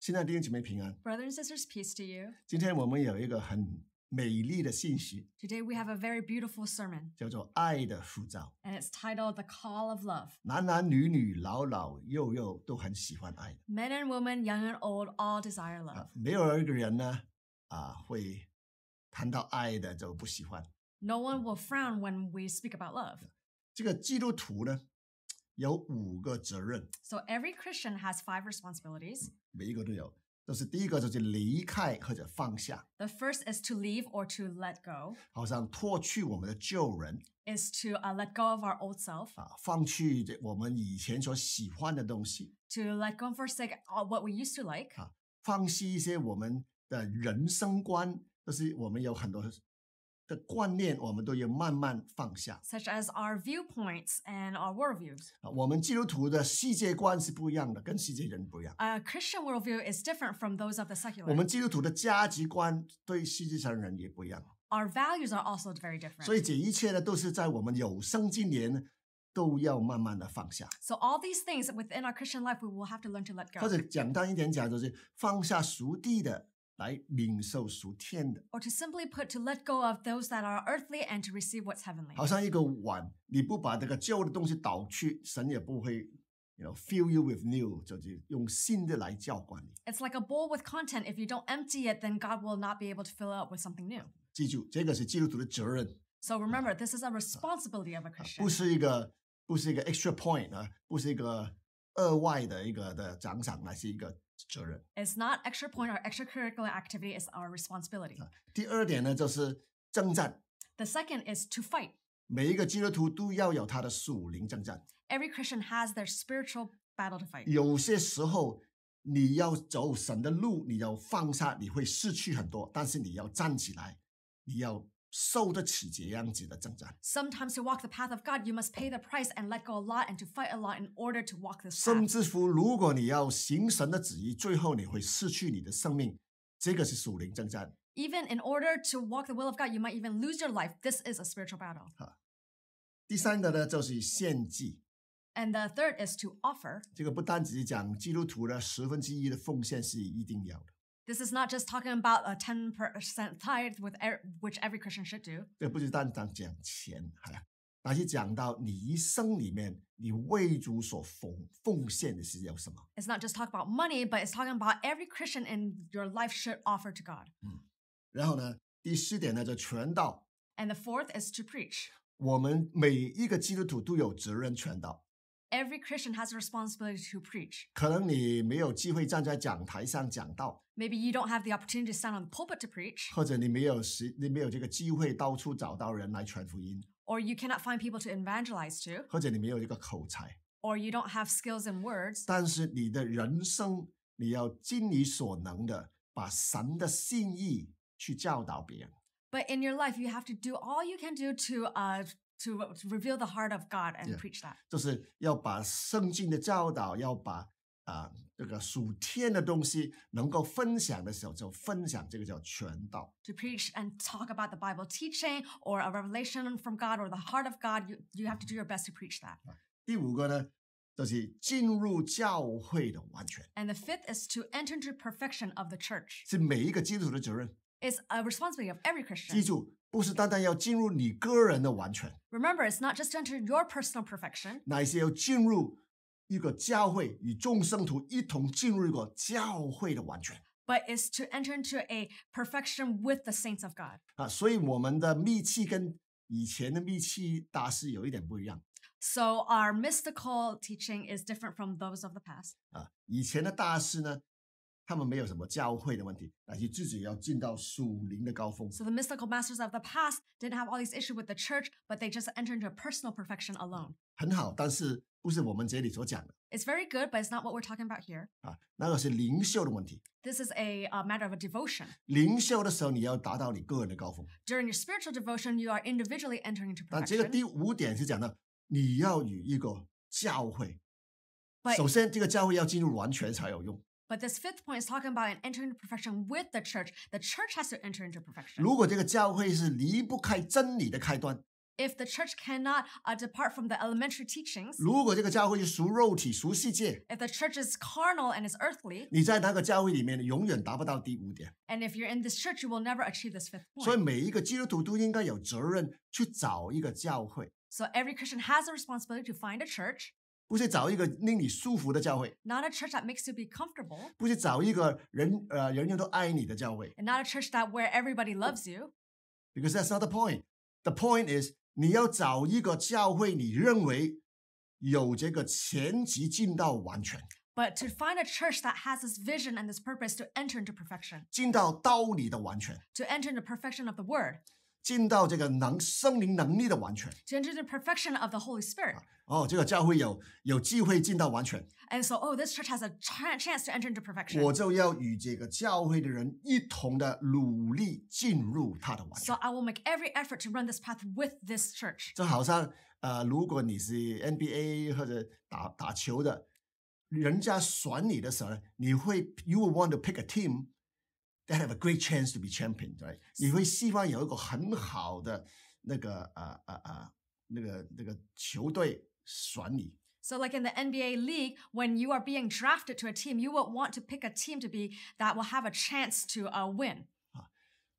现在弟兄姐妹平安，Brothers and sisters, peace to you. 今天我们有一个很美丽的信息，Today we have a very beautiful sermon, 叫做《爱的护照 it's titled The Call of Love." Men and women, young and old, all desire love. 啊，没有一个人呢啊会谈到爱的就不喜欢。No one will frown when we speak about love. 这个基督徒呢有五个责任，So every Christian has five responsibilities. 每一个都有，就是第一个就是离开或者放下。The first is to leave or to let go。好像脱去我们的旧人，is to let go of our old self。啊，放弃这我们以前所喜欢的东西，to let go for s a k e what we used to like。啊，放弃一些我们的人生观，就是我们有很多。的观念，我们都要慢慢放下。Such as our viewpoints and our worldviews. 我们基督徒的世界观是不一样的，跟世界人不一样。A Christian worldview is different from those of the secular. 我们基督徒的价值观对世界上人也不一样。Our values are also very different. 所以这一切呢，都是在我们有生之年都要慢慢的放下。So all these things within our Christian life, we will have to learn to let go. 或者简单一点讲，就是放下属地的。来领受属天的。Or to simply put, to let go of those that are earthly and to receive what's heavenly. 好像一个碗，你不把这个旧的东西倒去，神也不会。You know, fill you with new，就是用新的来浇灌你。It's like a bowl with content. If you don't empty it, then God will not be able to fill it with something new. 记住，这个是基督徒的责任。So remember, this is a responsibility of a Christian. 不是一个不是一个 extra point 啊，不是一个额外的一个的奖赏，而是一个责任。It's not extra point or extracurricular activity. It's our responsibility. 啊，第二点呢就是征战，The second is to fight. 每一个基督徒都要有他的属灵征战。Every Christian has their spiritual battle to fight. 有些时候你要走神的路，你要放下，你会失去很多，但是你要站起来，你要受得起这样子的 Sometimes must to of God, you go lot to lot order to the the price let path fight the in walk walk pay and a and a 征战。甚至乎，如果你要行神的旨意，最后你会失去你的生命，这个是属灵征战。Even in order to walk the will of God, you might even lose your life. This is a spiritual battle. 哈，第三个呢，就是献祭。And the third is to offer. 这个不单只是讲基督徒的十分之一的奉献是一定要的。This is not just talking about a 10% tithe with er which every Christian should do. It's not just talk about money, but it's talking about every Christian in your life should offer to God. 嗯，然后呢，第四点呢就传道。And the fourth is to preach. 我们每一个基督徒都有责任传道。Every Christian has a responsibility to preach. 可能你没有机会站在讲台上讲道。Maybe you don't have the opportunity to stand on the pulpit to preach. or you cannot find people to evangelize to. or you don't have skills in words. 但是你的人生，你要尽你所能的，把神的信义去教导别人。But in your life, you have to do all you can do to uh to reveal the heart of God and yeah. preach that. 就是要把圣经的教导，要把啊、呃、这个属天的东西能够分享的时候，就分享。这个叫全道。第五个呢，就是进入教会的完全。是每一个基督徒的责任。记住，不是单单要进入你个人的完全。那也是要进入。一个教会与众生徒一同进入一个教会的完全。But i s to enter into a perfection with the saints of God。啊，所以我们的密契跟以前的密契大师有一点不一样。So our mystical teaching is different from those of the past。啊，以前的大师呢？他们没有什么教会的问题，乃是自己要进到属灵的高峰。So the mystical masters of the past didn't have all these issues with the church, but they just entered into personal perfection alone. 很好，但是不是我们这里所讲的。It's very good, but it's not what we're talking about here. 啊，那个是灵修的问题。This is a matter of devotion. 灵修的时候，你要达到你个人的高峰。During your spiritual devotion, you are individually entering into perfection. 但这个第五点是讲的，你要有一个教会。首先，这个教会要进入完全才有用。But this fifth point is talking about an entering into perfection with the church. The church has to enter into perfection. If the church cannot uh, depart from the elementary teachings, If the church is carnal and is earthly, And if you're in this church, you will never achieve this fifth point. So every Christian has a responsibility to find a church 不是找一个令你舒服的教会，not a church that makes you be comfortable，不是找一个人呃人人都爱你的教会，and not a church that where everybody loves you。Because that's not the point. The point is 你要找一个教会，你认为有这个前级进到完全。But to find a church that has this vision and this purpose to enter into perfection，进到道理的完全。To enter into perfection of the word。进到这个能生灵能力的完全，To enter the perfection of the Holy Spirit 哦，这个教会有有机会进到完全。And so, oh, this church has a chance to enter into perfection. 我就要与这个教会的人一同的努力进入他的完全。So I will make every effort to run this path with this church. 就好像呃，如果你是 NBA 或者打打球的，人家选你的时候呢，你会 You w o u l want to pick a team. that have a great chance to be champion, champion，对、right?，你为西方有一个很好的那个啊啊啊那个那个球队选你。So, like in the NBA league, when you are being drafted to a team, you will want to pick a team to be that will have a chance to uh, win.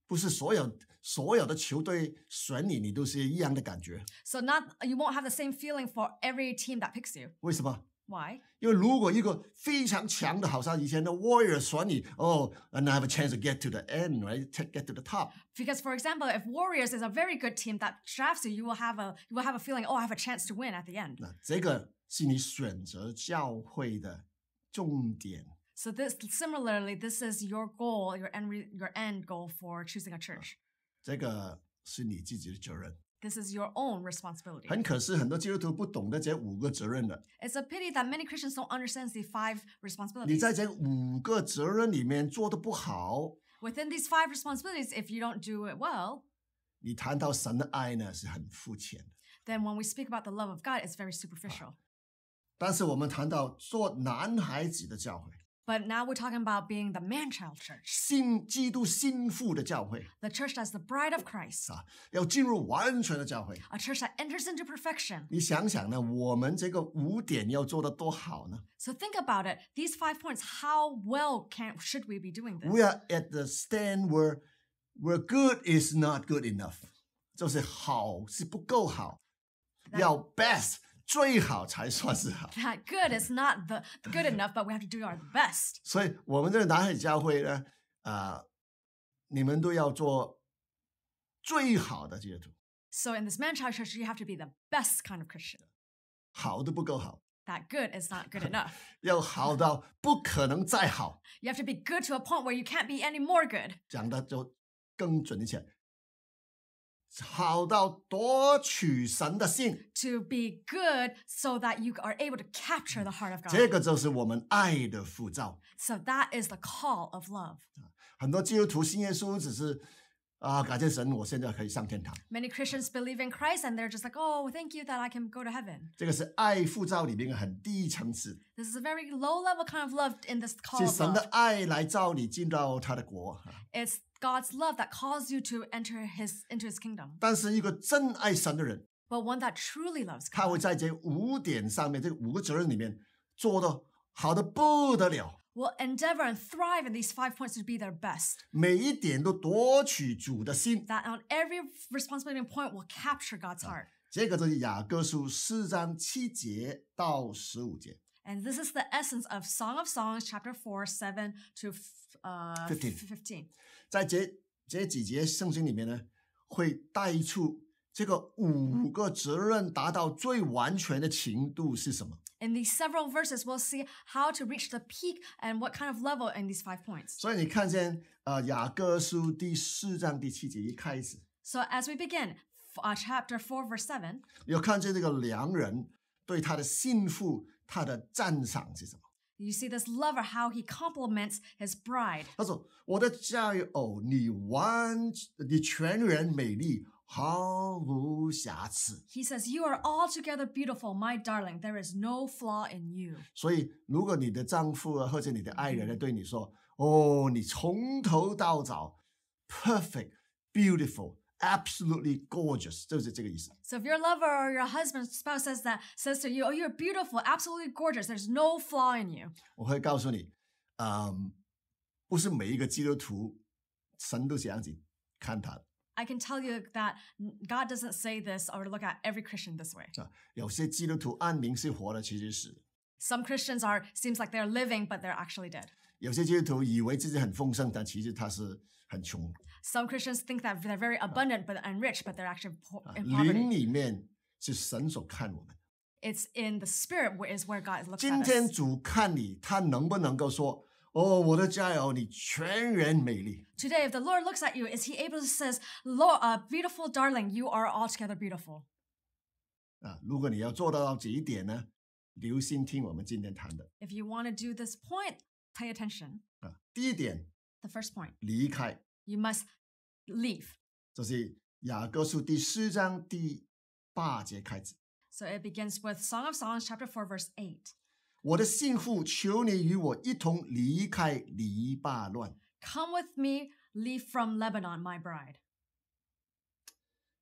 不是所有所有的球队选你，你都是一样的感觉。So not you won't have the same feeling for every team that picks you. 为什么？why？因为如果一个非常强的，好像以前的 Warrior 选你，哦、oh,，and I have a chance to get to the end, right? Get to the top. Because for example, if Warriors is a very good team that drafts you, you will have a you will have a feeling, oh, I have a chance to win at the end. 那这个是你选择教会的重点。So this similarly, this is your goal, your end your end goal for choosing a church. 这个是你自己的责任。this is your own responsibility. It's a pity that many Christians don't understand the five responsibilities. Within these five responsibilities, if you don't do it well, 你谈到神的爱呢是很肤浅的。then when we speak about the love of God, it's very superficial. But now we're talking about being the man-child church. 信基督心腹的教会 The church that's the bride of Christ. 啊，要进入完全的教会。A church that enters into perfection. 你想想呢，我们这个五点要做的多好呢 So think about it. These five points, how well can should we be doing We are at the stand where where good is not good enough，就是好是不够好，要 best 最好才算是好。That good is not the good enough, but we have to do our best. 所以我们这个南海教会呢，啊，你们都要做最好的基督徒。So in this man church, you have to be the best kind of Christian. 好的不够好。That good is not good enough. 要好到不可能再好。You have to be good to a point where you can't be any more good. 讲的就更准一些。好到夺取神的性，这个就是我们爱的护照。love。很多基督徒信耶稣，只是啊，感谢神，我现在可以上天堂。这个是爱护照里面很低层次。是神的爱来召你进到他的国。God's love that calls you to enter His into His kingdom。但是一个真爱神的人，But one that truly loves, will endeavor and thrive in these five points to be their best。每一点都夺取主的心。That on every responsibility point will capture God's heart。这个就是雅各书四章七节到十五节。and this is the essence of Song of Songs, chapter 4, 7 to uh, 15. 15. 在这这几节圣经里面呢，会带出这个五个责任达到最完全的程度是什么。In these several verses, we'll see how to reach the peak and what kind of level in these five points. 所以你看见呃雅各书第四章第七节一开始。So as we begin, uh, chapter four, verse seven. 有看见这个良人对他的信父他的赞赏是什么？You see this lover how he compliments his bride？他说：“我的佳偶，你完，你全然美丽，毫无瑕疵。”He says, "You are altogether beautiful, my darling. There is no flaw in you." 所以，如果你的丈夫或者你的爱人来对你说：“哦，你从头到脚，perfect, beautiful。” absolutely gorgeous，就是这个意思。So if your lover or your husband spouse says that says to you, "Oh, you're beautiful, absolutely gorgeous. There's no flaw in you." 我会告诉你，嗯，不是每一个基督徒神都这样子看他的。I can tell you that God doesn't say this or look at every Christian this way. 是吧？有些基督徒按名是活的，其实是。Some Christians are seems like they're living, but they're actually dead. 有些基督徒以为自己很丰盛，但其实他是很穷。some Christians think that they're very abundant but and rich, but they're actually poor, in poverty. It's in the spirit where is where God looks 今 at if the Lord looks at you, is He able to says, "Lord, uh, beautiful darling, you are altogether beautiful." ”啊，如果你要做到这一点呢，留心听我们今天谈的 If you want to do this point, pay attention. the first point: 离开 you must leave. 这是雅各书第四章第八节开始。So it begins with Song of Songs chapter four verse eight. 我的幸福，求你与我一同离开黎巴嫩。Come with me, leave from Lebanon, my bride.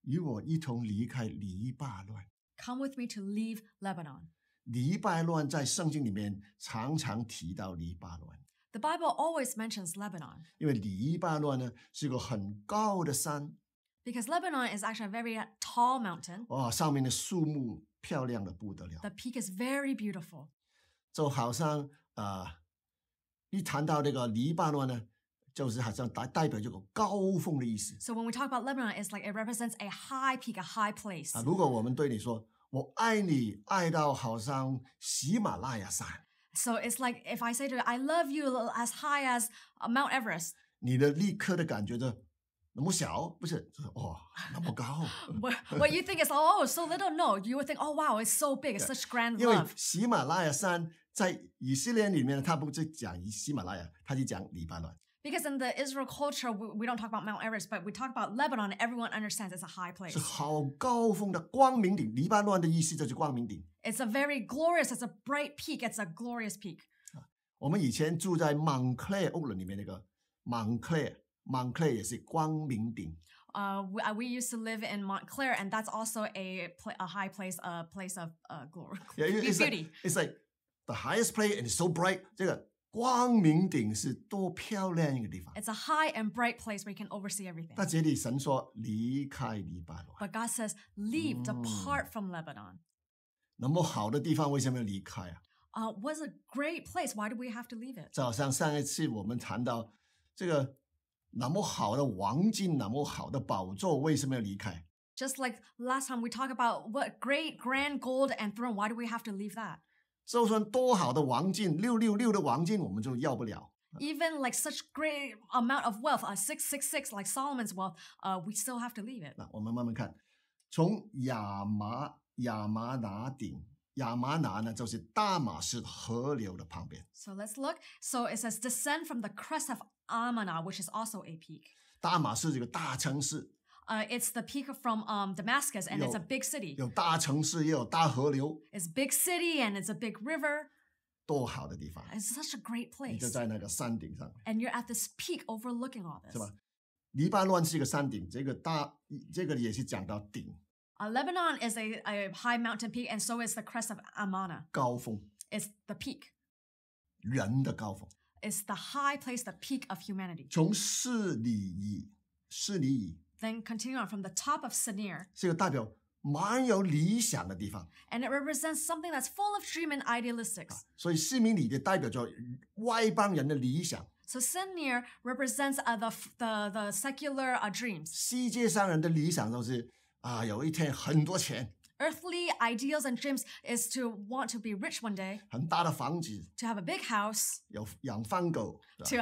与我一同离开黎巴嫩。Come with me to leave Lebanon. 黎巴嫩在圣经里面常常提到黎巴嫩。the Bible always mentions Lebanon. 因为黎巴嫩呢是个很高的山 Because Lebanon is actually a very tall mountain. 哇，上面的树木漂亮的不得了，The peak is very beautiful. 就好像呃，一谈到这个黎巴嫩呢，就是好像代代表这个高峰的意思 when we talk about Lebanon, it's like it represents a high peak, a high place. 啊。如果我们对你说我爱你，爱到好像喜马拉雅山，so it's like if I say to you, I love you as high as uh, Mount Everest. What you think is oh so little? No, you would think oh wow, it's so big, it's such grand 因为 love. 喜马拉雅山在以色列里面，他不是讲喜马拉雅，他就讲黎巴嫩。because in the Israel culture, we, we, don't talk about Mount Everest, but we talk about Lebanon. Everyone understands it's a high place. It's a very glorious. It's a bright peak. It's a glorious peak. 我们以前住在 Mount 屋里面那个 Mount Clare，Mount Clare uh, we, used to live in Montclair, and that's also a a high place, a place of uh, glory, yeah, it's beauty. Like, it's like the highest place, and it's so bright. 这个光明顶是多漂亮一个地方。It's a high and bright place where you can oversee everything. But God says, leave, mm. depart from Lebanon. 那么好的地方为什么要离开啊？Uh, was a great place. Why do we have to leave it? Just like last time we talked about what great grand gold and throne, why do we have to leave that? 就算多好的王境，六六六的王境，我们就要不了。Even like such great amount of wealth, u six six six, like Solomon's wealth, uh, we still have to leave it. 那我们慢慢看，从亚麻亚麻拿顶亚麻拿呢，就是大马士河流的旁边。So let's look. So it says descend from the crest of a m a n a which is also a peak. 大马士这个大城市。Uh, it's the peak from um, Damascus, and 有, it's a big city. 有大城市，也有大河流。It's big city, and it's a big river. It's such a great And you you're at this peak overlooking all this. Lebanon is a, a high mountain peak, and so is the crest of Amana. 高峰。It's the peak. 人的高峰。It's the high place, the peak of humanity. 从四里以四里以 then continue on from the top of Sinir. 是一个代表蛮有理想的地方。And it represents something that's full of dream and idealistic. 所以西明里的代表着外邦人的理想。So Sinir represents uh, the, the the secular uh, dreams. 世界上人的理想都是啊，有一天很多钱。earthly ideals and dreams is to want to be rich one day. to have a big house. to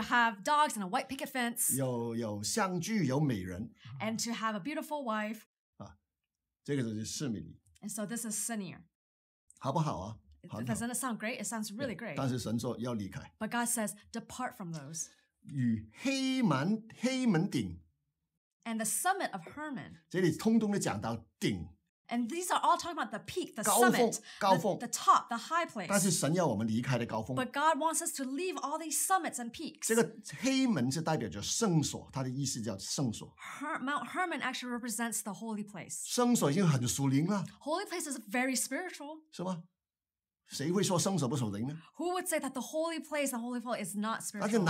have dogs and a white picket fence. and to have a beautiful wife. And so this is senior. does not it sound great? It sounds really great. But God says, depart from those. And the summit of Hermon. 这里通通都讲到顶。and these are all talking about the peak, the 高峰, summit, 高峰, the, the, top, the high place. But God wants us to leave all these summits and peaks. Her, Mount Hermon actually represents the holy place. Holy place is very spiritual. Who would say that the holy place, the holy place is not spiritual?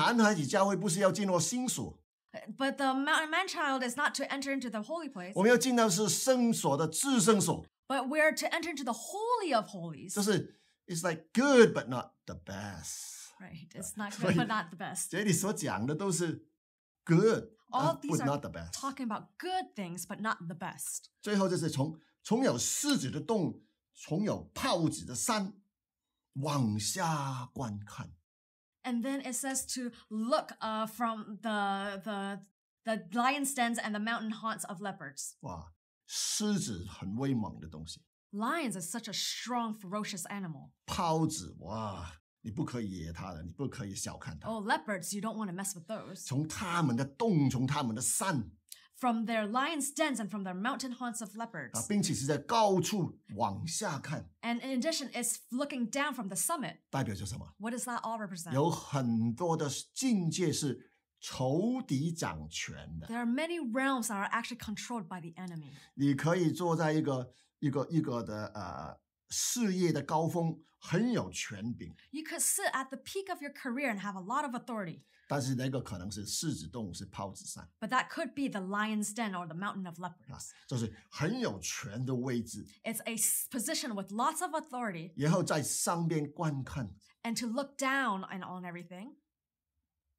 But the man, man child is not to enter into the holy place. 我们要进到是圣所的至圣所。But we're to enter into the holy of holies. 就是 it's like good but not the best. Right, it's not good but not the best. good All these but not the best. Talking about good things but not the best. 最后就是从从有狮子的洞，从有豹子的山往下观看。and then it says to look uh, from the, the, the lion stands and the mountain haunts of leopards. Lions are such a strong, ferocious animal. oh, leopards, you don't want to mess with those. 从它们的洞，从它们的山。from their lions' dens and from their mountain haunts of leopards. and in addition, it's looking down from the summit. What does that all represent? There are many realms that are actually controlled by the enemy. uh. 事业的高峰很有权柄。You could sit at the peak of your career and have a lot of authority. But that could be the lion's den or the mountain of leopards. 啊，就是很有权的位置。It's a position with lots of authority. 然后在上边观看。And to look down and on everything.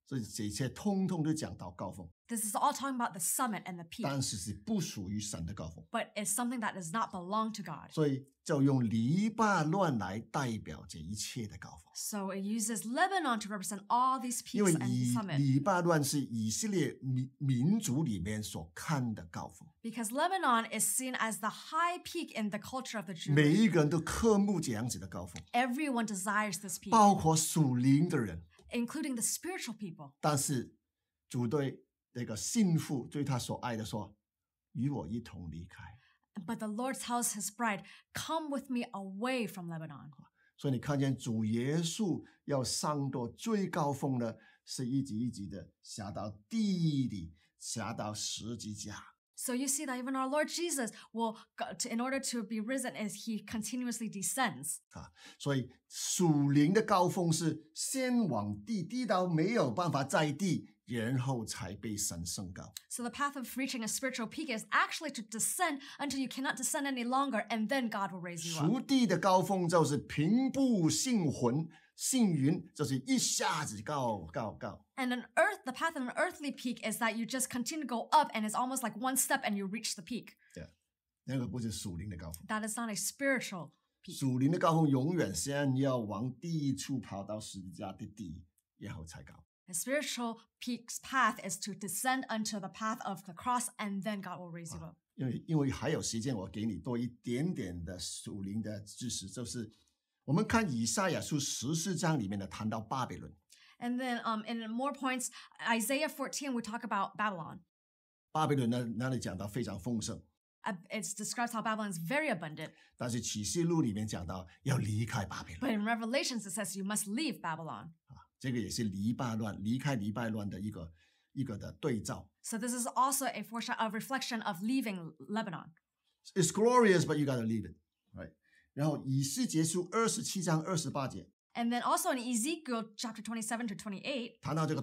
所以这一切通通都讲到高峰，This is all talking about the summit and the peak. 但是是不属于神的高峰，But it's something that does not belong to God. 所以就用黎巴嫩来代表这一切的高峰，So it uses Lebanon to represent all these peaks and summit. 因为黎黎巴嫩是以色列民民族里面所看的高峰，Because Lebanon is seen as the high peak in the culture of the Jews. 每一个人都渴慕这样子的高峰，Everyone desires this peak. 包括属灵的人。including the spiritual people. But the Lord's house, His bride, come with me away from Lebanon. 所以你看见主耶稣要上到最高峰呢，是一级一级的下到地里，下到十级架。so you see that even our Lord Jesus will, in order to be risen, is he continuously descends. so the path of reaching a spiritual peak is actually to descend until you cannot descend any longer, and then God will raise you up. 属地的高峰就是平步信魂。and an earth, the path of an earthly peak is that you just continue to go up, and it's almost like one step, and you reach the peak. that is not a spiritual peak. spiritual peak's path is to descend unto the path of the cross, and then God will raise you up. 因为因为还有时间，我给你多一点点的属灵的知识，就是 and then, um, in more points, Isaiah 14, we talk about Babylon. 巴比伦呢，那里讲到非常丰盛。Uh, It describes how Babylon is very abundant. But in Revelations, it says you must leave Babylon. 啊，这个也是黎巴嫩离开黎巴嫩的一个一个的对照。So this is also a foreshadow of reflection of leaving Lebanon. It's glorious, but you gotta leave it, right? 然后以西结书二十七章二十八节。And then also in Ezekiel chapter 27 to 28, it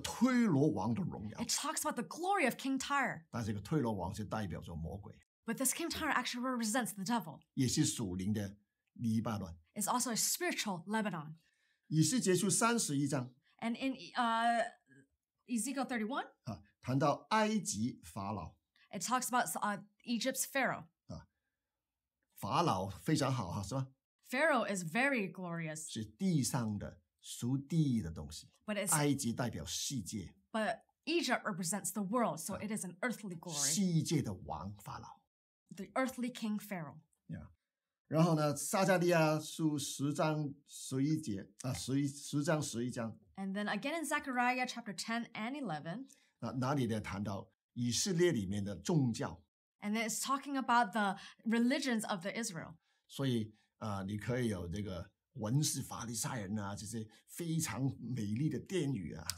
talks about the glory of King Tyre. But this King Tyre actually represents the devil. It's also a spiritual Lebanon. And in uh, Ezekiel 31, 啊，谈到埃及法老，it talks about uh, Egypt's Pharaoh. 法老非常好哈，是吧？Pharaoh is very glorious，是地上的属地的东西。But it's 埃及代表世界。But Egypt represents the world, so it is an earthly glory. 世界的王法老。The earthly king Pharaoh. Yeah. 然后呢，撒加利亚书十章十一节啊，十一十章十一章。And then again in Zechariah chapter ten and eleven. 那哪里来谈到以色列里面的宗教？and then it's talking about the religions of the Israel. So you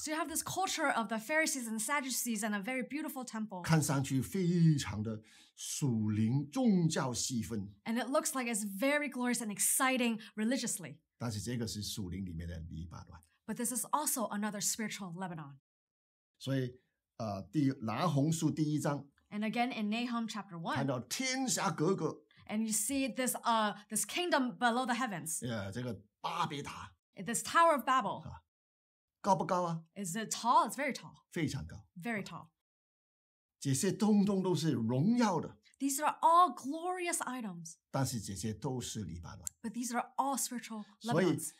have this culture of the Pharisees and Sadducees and a very beautiful temple. 看上去非常的属灵宗教气氛。And it looks like it's very glorious and exciting religiously. 但是这个是属灵里面的黎巴嫩。But this is also another spiritual Lebanon. 所以，呃，第拿红书第一章 and again in Nahum chapter 1. and you see this uh this kingdom below the heavens. Yeah, This Tower of Babel. Is it tall? It's very tall. Very tall. These are all glorious items. But these are all spiritual Lebanons.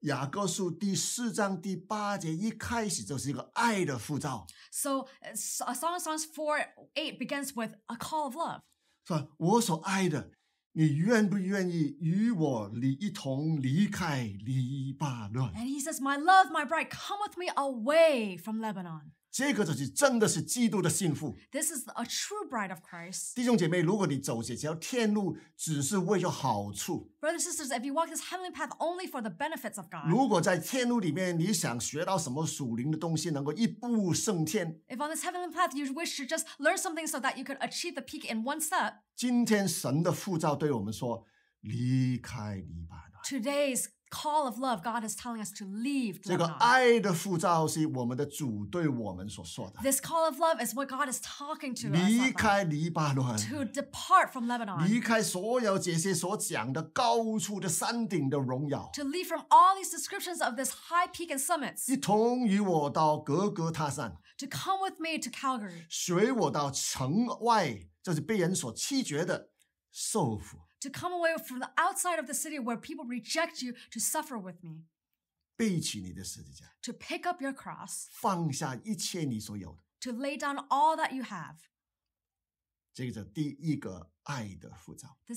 雅各书第四章第八节一开始就是一个爱的呼召。So, Song of Songs 4:8 begins with a call of love. 是我所爱的，你愿不愿意与我离一同离开黎巴嫩？And he says, "My love, my bride, come with me away from Lebanon." 这个就是真的是基督的信徒。弟兄姐妹，如果你走这条天路只是为了好处，如果在天路里面你想学到什么属灵的东西，能够一步升天，今天神的护照对我们说：离开黎巴 Today's call of love, God is telling us to leave. 这个爱的呼召是我们的主对我们所说的。This call of love is what God is talking to us. 离开黎巴嫩。To depart from Lebanon. 离开所有这些所讲的高处的山顶的荣耀。To leave from all these descriptions of this high peak and summits. 一同与我到格格他山。To come with me to Calgary. 随我到城外，就是被人所弃绝的受苦。to come away from the outside of the city where people reject you to suffer with me. 背起你的十字架, to pick up your cross. to lay down all that you have. This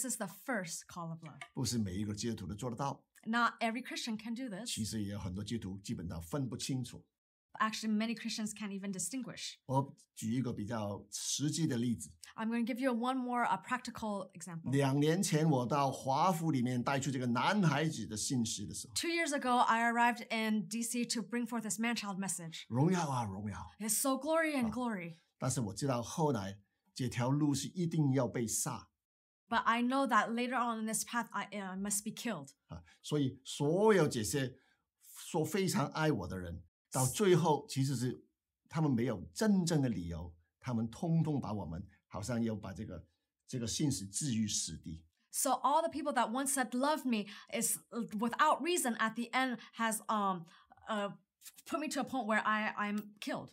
is the first call of love. Not every Christian can do this. Actually, many Christians can't even distinguish. i am going to give you one more a practical example. Two years ago, I arrived in DC to bring forth this man-child message. It's so glory and glory. 但是我知道后来这条路是一定要被杀 But I know that later on in this path, I uh, must be killed. 啊，所以所有这些说非常爱我的人，到最后其实是他们没有真正的理由，他们通通把我们好像要把这个这个信使置于死地。So all the people that once said loved me is without reason at the end has um uh put me to a point where I I'm killed.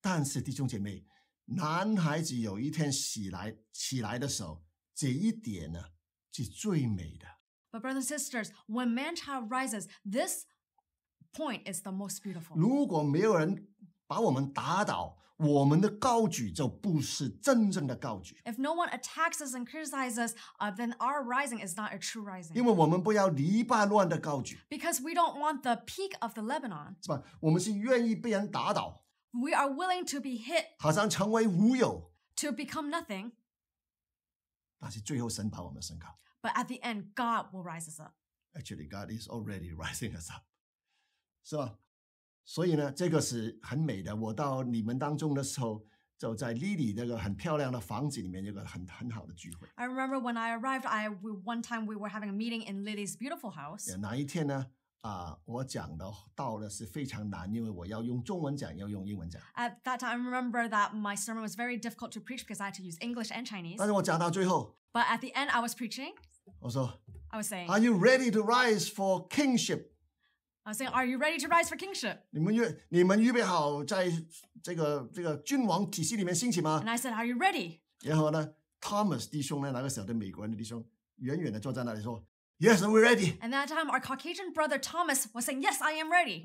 但是弟兄姐妹，男孩子有一天起来起来的时候，这一点呢是最美的。But brothers and sisters, when man child rises, this point is the most beautiful. 如果没有人把我们打倒，我们的高举就不是真正的高举，If no one attacks us and criticizes us, uh, then our rising is not a true rising. 因为我们不要黎巴嫩的高举，Because we don't want the peak of the Lebanon. 是吧？我们是愿意被人打倒，We are willing to be hit 好像成为无有，to become nothing, 但是最后神把我们升高。but at the end, God will rise us up. Actually, God is already rising us up. 是吧？所以呢，这个是很美的。我到你们当中的时候。就在 Lily remember when I arrived, I one time we were having a meeting in Lily's beautiful house. that time, I remember that my sermon was very difficult to preach because I had to use English and Chinese. at the end, I was preaching. I was saying. Are you ready to rise for kingship? I was saying, Are you ready to rise for kingship? 你们预你们预备好在这个这个君王体系里面兴起吗 And I said, Are you ready? 然后呢 thomas we're 弟兄呢，那个时候的美国人的弟兄，远远的坐在那里说，Yes, ready? And that time, our Caucasian brother Thomas was saying, Yes, I am ready.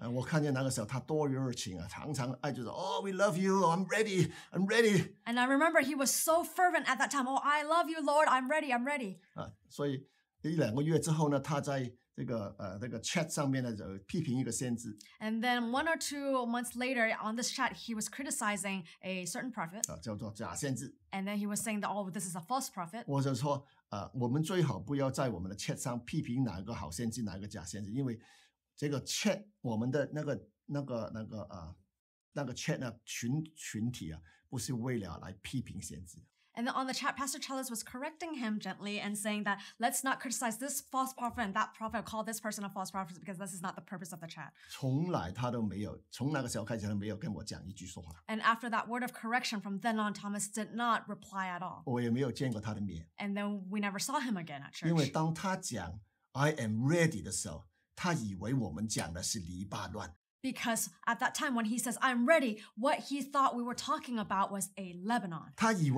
oh, we love you, I'm ready, I'm ready. And I remember he was so fervent at that time. Oh, I love you, Lord, I'm ready, I'm ready. 啊，所以一两个月之后呢，他在这个呃，那个 chat 上面的呃批评一个先知，and then one or two months later on this chat he was criticizing a certain prophet 啊叫做假先知，and then he was saying that oh this is a false prophet。或者说呃，我们最好不要在我们的 chat 上批评哪个好先知，哪个假先知，因为这个 chat 我们的那个那个那个呃那个 chat 呢群群体啊不是为了来批评先知。And then on the chat, Pastor Chalice was correcting him gently and saying that let's not criticize this false prophet and that prophet, call this person a false prophet because this is not the purpose of the chat. And after that word of correction from then on, Thomas did not reply at all. And then we never saw him again at church. 因为当他讲 "I am ready" 的时候，他以为我们讲的是黎巴嫩。because at that time when he says I'm ready, what he thought we were talking about was a Lebanon. the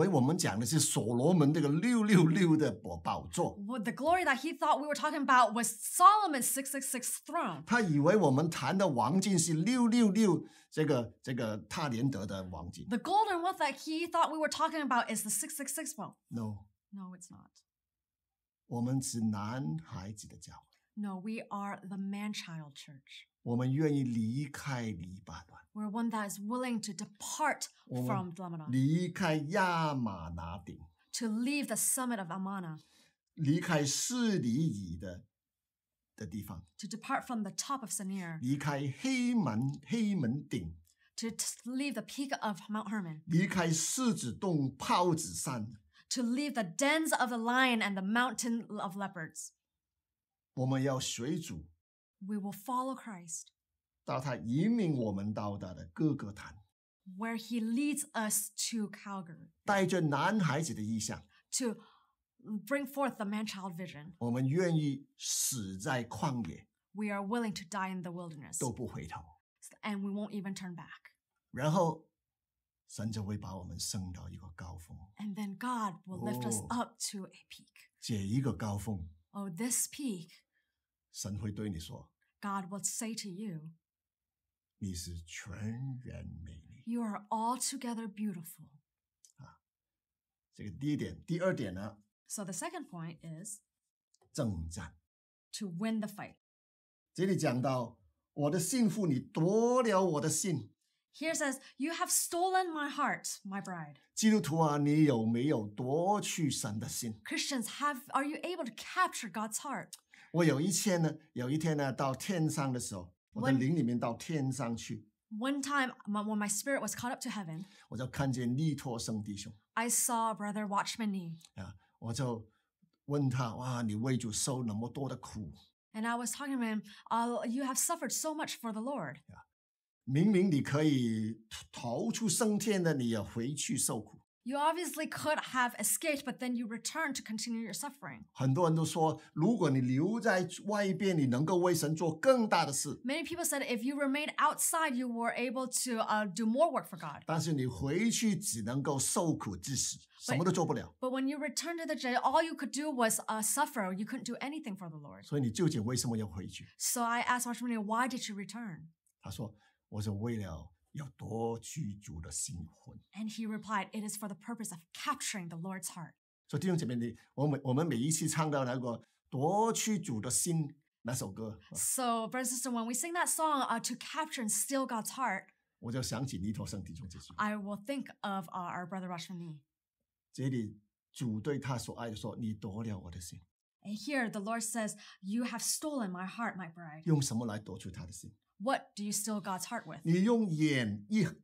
glory that he thought we were talking about was Solomon's 666 throne. 他以为我们谈的王境是六六六这个这个塔连德的王境。The golden one that he thought we were talking about is the 666 wealth. No. No, it's not. 我们是男孩子的教会。No, we are the man-child church. 我们愿意离开黎巴嫩。We're one that is willing to depart from 们 Lebanon, 离开亚玛拿顶，to leave the summit of Amana, To depart from the top of Sinir, 离开黑门黑门顶，to leave the peak of Mount Hermon, 离开狮子洞豹子山。to leave the dens of the lion and the mountain of leopards. 我们要随主 we will follow Christ. where he leads us to Calgary. To bring forth the man-child vision. We are willing to die in the wilderness. And we won't even turn back. 然后神就会把我们升到一个高峰。And then God will lift us up to a peak. this peak. 神会对你说，God will say to you，你是全然美丽，You are altogether beautiful。啊，这个第一点，第二点呢？So the second point is "To win the fight。这里讲到我的幸福，你夺了我的心。Here says, You have stolen my heart, my bride. have are you able to capture God's heart? 我有一天呢，有一天呢，到天上的时候，我的灵里面到天上去。One time when my spirit was caught up to heaven，我就看见利托生弟兄。I saw brother Watchman Nee。啊，我就问他，哇，你为主受那么多的苦。And I was talking to him, uh, you have suffered so much for the Lord。明明你可以逃出升天的，你也回去受苦。You obviously could have escaped, but then you return to continue your suffering. Many people said if you remained outside, you were able to uh, do more work for God. But when you returned to the jail, all you could do was uh, suffer. You couldn't do anything for the Lord. So I asked Watchman, why did you return? 他说：“我是为了 and he replied, "It is for the purpose of capturing the Lord's heart." 所以弟兄姐妹，你我每我们每一次唱到那个夺去主的心那首歌，So, brothers and sisters, when we sing that song, uh, to capture and steal God's heart, I will think of uh, our brother Rashmi. And here the Lord says, "You have stolen my heart, my bride." 用什么来夺取他的心？what do you steal God's heart with? It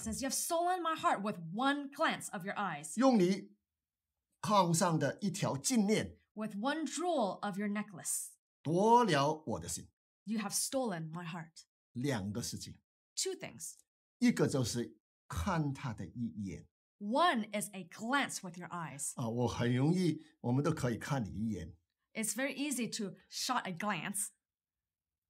says, You have stolen my heart with one glance of your eyes, with one jewel of your necklace. You have stolen my heart. Two things. 一个就是看他的一眼 One is a glance with your eyes. very easy to shot a glance.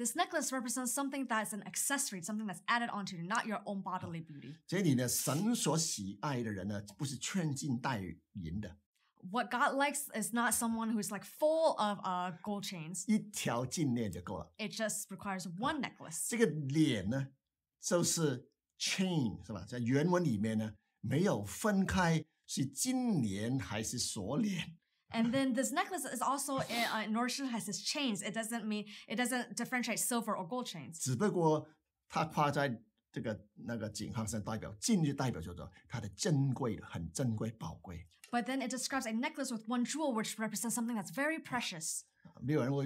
This necklace represents something that is an accessory, something that's added onto not your own bodily beauty. What God likes is not someone who's like full of uh gold chains. It just requires one necklace. 这个链呢，就是 chain 是吧？在原文里面呢，没有分开是金链还是锁链。and then this necklace is also in, eh, uh, in Nordstrom has its chains. It doesn't mean it doesn't differentiate silver or gold chains. But then it describes a necklace with one jewel, which represents something that's very precious. No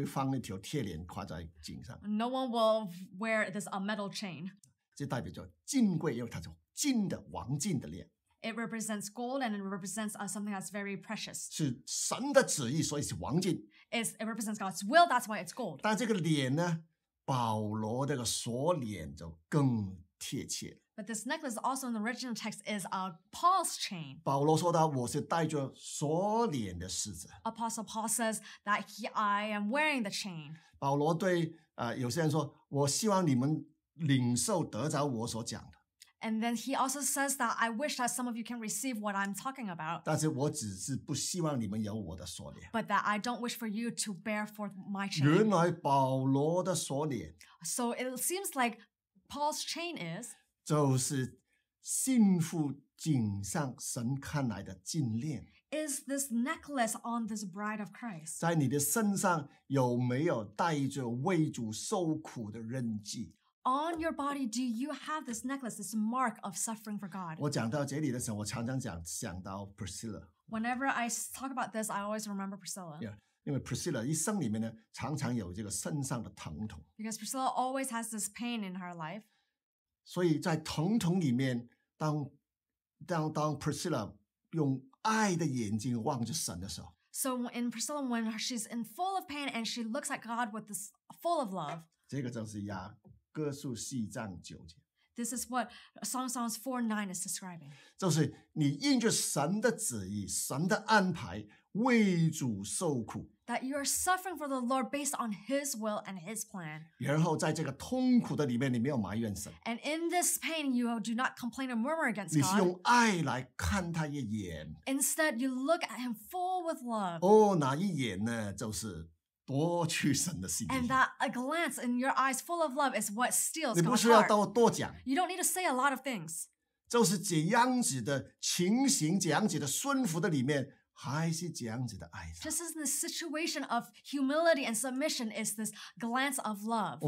one will wear this a metal chain. 这代表叫金贵，因为它是金的，王金的链。it represents gold and it represents uh, something that's very precious. It's it represents God's will, that's why it's gold. But this necklace also in the original text is a uh, Paul's chain. Apostle Paul says that he, I am wearing the chain. 保罗对啊、呃、有些人说，我希望你们领受得着我所讲的。and then he also says that I wish that some of you can receive what I'm talking about. But that I don't wish for you to bear forth my chain. 原来保罗的锁链 So it seems like Paul's chain is Is this necklace on this bride of Christ? 在你的身上有没有带着为主受苦的印记？on your body do you have this necklace, this mark of suffering for God? whenever I talk about this, I always remember Priscilla. Yeah. 因为 Priscilla 一生里面呢，常常有这个身上的疼痛。Because Priscilla always has this pain in her life. 所以在疼痛里面，当当当 Priscilla 用爱的眼睛望着神的时候，So in Priscilla, when she's in full of pain and she looks at God with this full of love，这个就是亚 this is what Song Songs 4 9 is describing. you are suffering for the Lord based on His will and His plan. in this pain, you do not complain or murmur against God. 你是用爱来看他一眼。Instead, you look at Him full with love. And that a glance in your eyes full of love is what steals 你 heart. You do don't need to say a lot of things. 就是怎样子的情形，怎样子的顺服的里面，还是怎样子的爱他。Just as in the situation of humility and submission is this glance of love.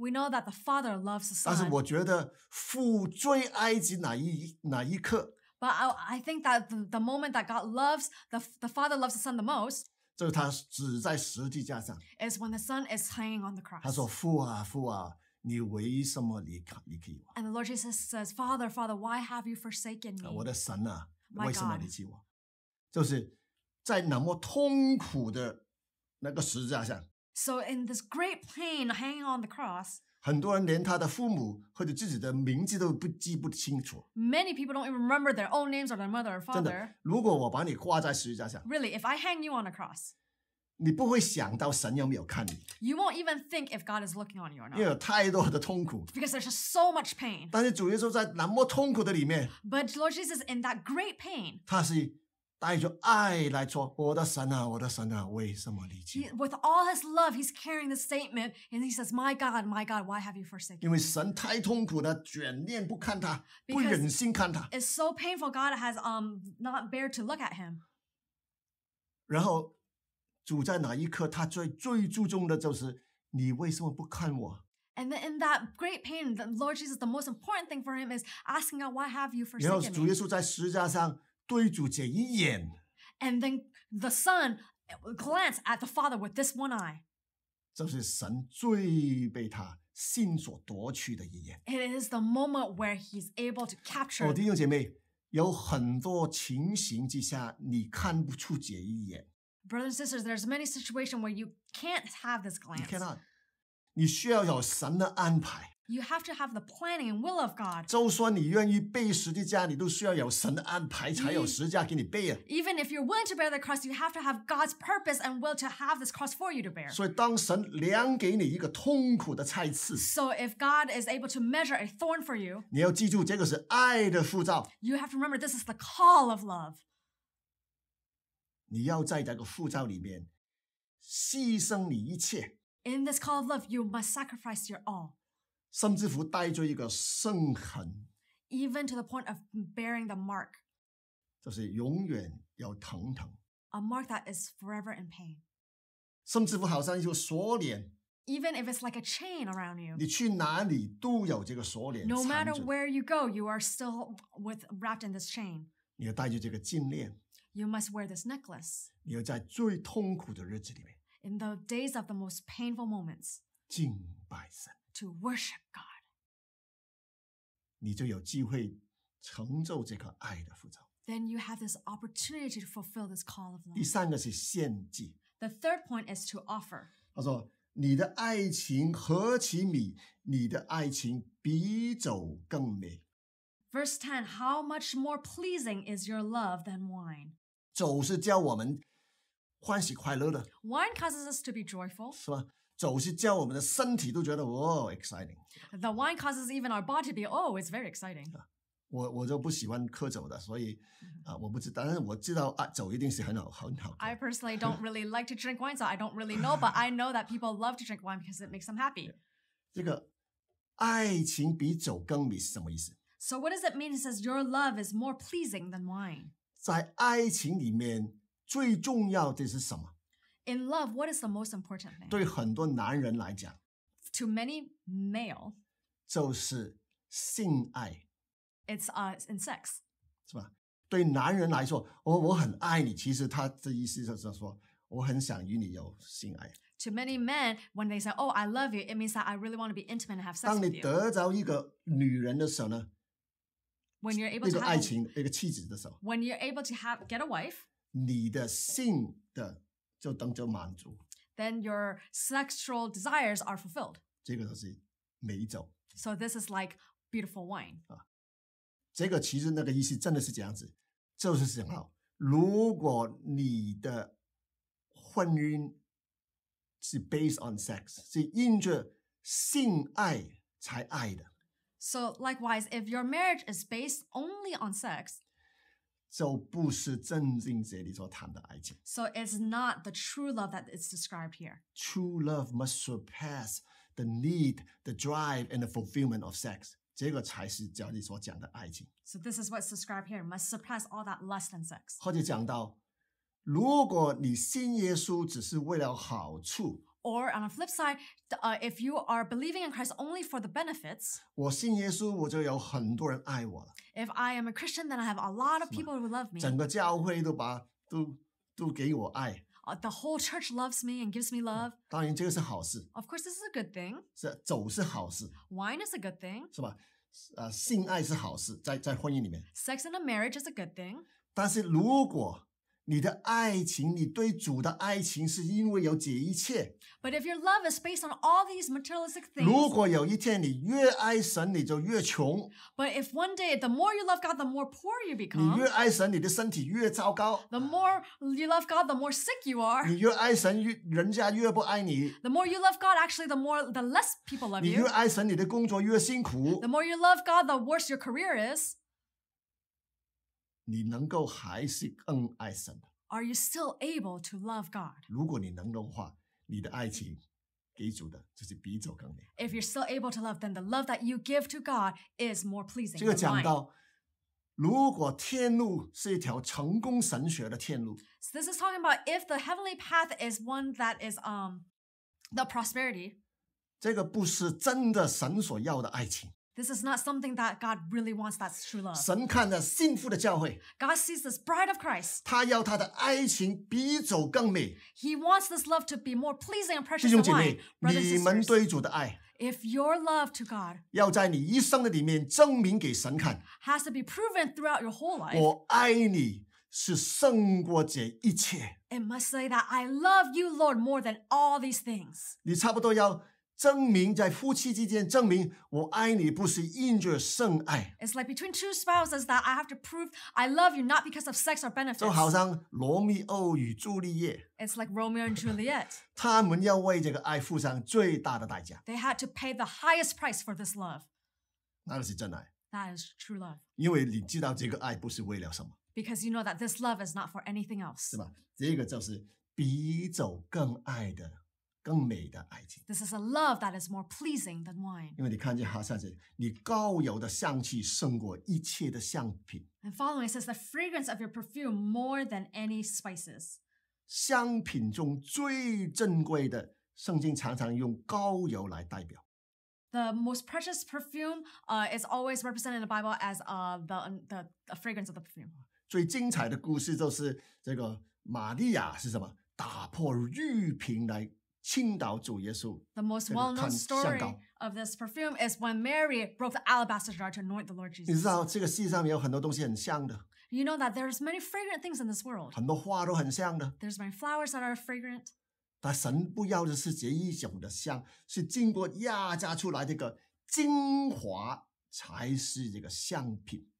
We know that the Father loves the 但是 Son. But I, I think that the, the moment that God loves, the, the Father loves the Son the most, 就是他只在十字架上。Is when the son is hanging on the cross。他说：“父啊，父啊，你为什么离开离开我？”And the Lord Jesus says, Father, Father, why have you forsaken me? 我的神啊，为什么离弃我？就是在那么痛苦的那个十字架上。So in this great pain, hanging on the cross. 很多人连他的父母或者自己的名字都不记不清楚。Many people don't even remember their own names or their mother or father. 如果我把你挂在十字架上。Really, if I hang you on a cross, 你不会想到神有没有看你。You won't even think if God is looking on you or not. 又有太多的痛苦。Because there's just so much pain. 但是主耶稣在那么痛苦的里面。But Lord Jesus in that great pain. 他是。With all his love, he's carrying the statement, and he says, "My God, my God, why have you forsaken?" it's so painful. God has um not bear to look at him. 然后，主在哪一刻，他最最注重的就是你为什么不看我？And in that great pain, the Lord Jesus, the most important thing for him is asking God, why have you forsaken me? And then the son uh, glanced at the father with this one eye. 这是神最被他心所夺取的一眼。It is the moment where he's able to capture. 我弟兄姐妹，有很多情形之下，你看不出这一眼。Brothers and sisters, there's many situations where you can't have this glance. You cannot. 你需要有神的安排。you have to have the planning and will of God. Even if you're willing to bear the cross, you have to have God's purpose and will to have this cross for you to bear. So if God is able to measure a thorn for you, you have to remember this is the call of love. love。你要在这个护照里面牺牲你一切。In this call of love, you must sacrifice your all. 甚至乎带着一个伤痕，even to the point of bearing the mark，就是永远要疼疼。a mark that is forever in pain。甚至乎好像一就锁链，even if it's like a chain around you。你去哪里都有这个锁链。no matter where you go, you are still with wrapped in this chain。你要带着这个颈链，you must wear this necklace。你要在最痛苦的日子里面，in the days of the most painful moments，敬拜神。to worship God, then you have this opportunity to fulfill this call of love. The third point is to offer. Verse 10 How much more pleasing is your love than wine? Wine causes us to be joyful, 是吧？酒是叫我们的身体都觉得哦，exciting。The wine causes even our body to be oh, it's very exciting. 我我就不喜欢喝酒的，所以啊，我不知道，但是我知道啊，酒一定是很好很好 I personally don't really like to drink wine, so I don't really know. But I know that people love to drink wine because it makes them happy. 这个爱情比酒更美是什么意思？So what does it mean? It says your love is more pleasing than wine. 在爱情里面最重要的是什么？In love, what is the most important thing? To many male，就是性爱。It's uh in sex, sex，是吧？对男人来说，我我很爱你，其实他的意思就是说，我很想与你有性爱。To many men, when they say, "Oh, I love you," it means that I really want to be intimate and have sex When with you. you you're able to have, 爱 a- 情，那个妻子的时候，when you're able to have get a wife, 你的性的就等着满足。Then your sexual desires are fulfilled. So this is like beautiful wine. 啊，这个其实那个意思真的是这样子，就是想要，如果你的婚姻是 based on sex，是因着性爱才爱的。So likewise, if your marriage is based only on sex, so it's not the true love that is described here. True love must surpass the need, the drive, and the fulfillment of sex. so this is what's described here. Must surpass all that lust and sex. 或者讲到，如果你信耶稣只是为了好处，or on the flip side, uh, if you are believing in Christ only for the benefits, If I am a Christian, then I have a lot of people who love me. The whole church loves me and gives me love. 当然，这个是好事。Of course, this is a good thing. Wine is a good thing. Sex in a marriage is a good thing. 但是如果你的爱情，你对主的爱情，是因为有这一切。But if your love is based on all these materialistic things，如果有一天你越爱神，你就越穷。But if one day the more you love God, the more poor you become。你越爱神，你的身体越糟糕。The more you love God, the more sick you are。你越爱神，越人家越不爱你。The more you love God, actually, the more the less people love you。你越爱神，你的工作越辛苦。The more you love God, the worse your career is。are you still able to love God? If you you're still able to love, then the love that you give to God is more pleasing. 这个讲到，如果天路是一条成功神学的天路 this is talking about if the heavenly path is one that is um the prosperity. This is not something that God really wants. That's true love. God sees this bride of Christ. 他要他的爱情比酒更美。He wants this love to be more pleasing and precious to than wine. 妹，Brothers if your love to God 要在你一生的里面证明给神看。has to be proven throughout your whole life, must say that I love you, Lord, more than all these things. It's like between two spouses that I have to prove I love you not because of sex or benefits. 就好像罗密欧与朱丽叶。It's like Romeo and Juliet. They had to pay the highest price for this love. That is true love. Because you know that this love is not for anything else. 更美的爱情。This is a love that is more pleasing than wine. 因为你看见哈下这里，你膏油的香气胜过一切的香品。And following says the fragrance of your perfume more than any spices. The most precious perfume uh, is always represented in the Bible as uh, the, the, the fragrance of the perfume. 最精彩的故事就是这个玛利亚是什么？打破玉瓶来 the most well-known story of this perfume is when Mary broke the alabaster jar to anoint the Lord Jesus. You know that there's many fragrant things in this world. There's many flowers that are fragrant.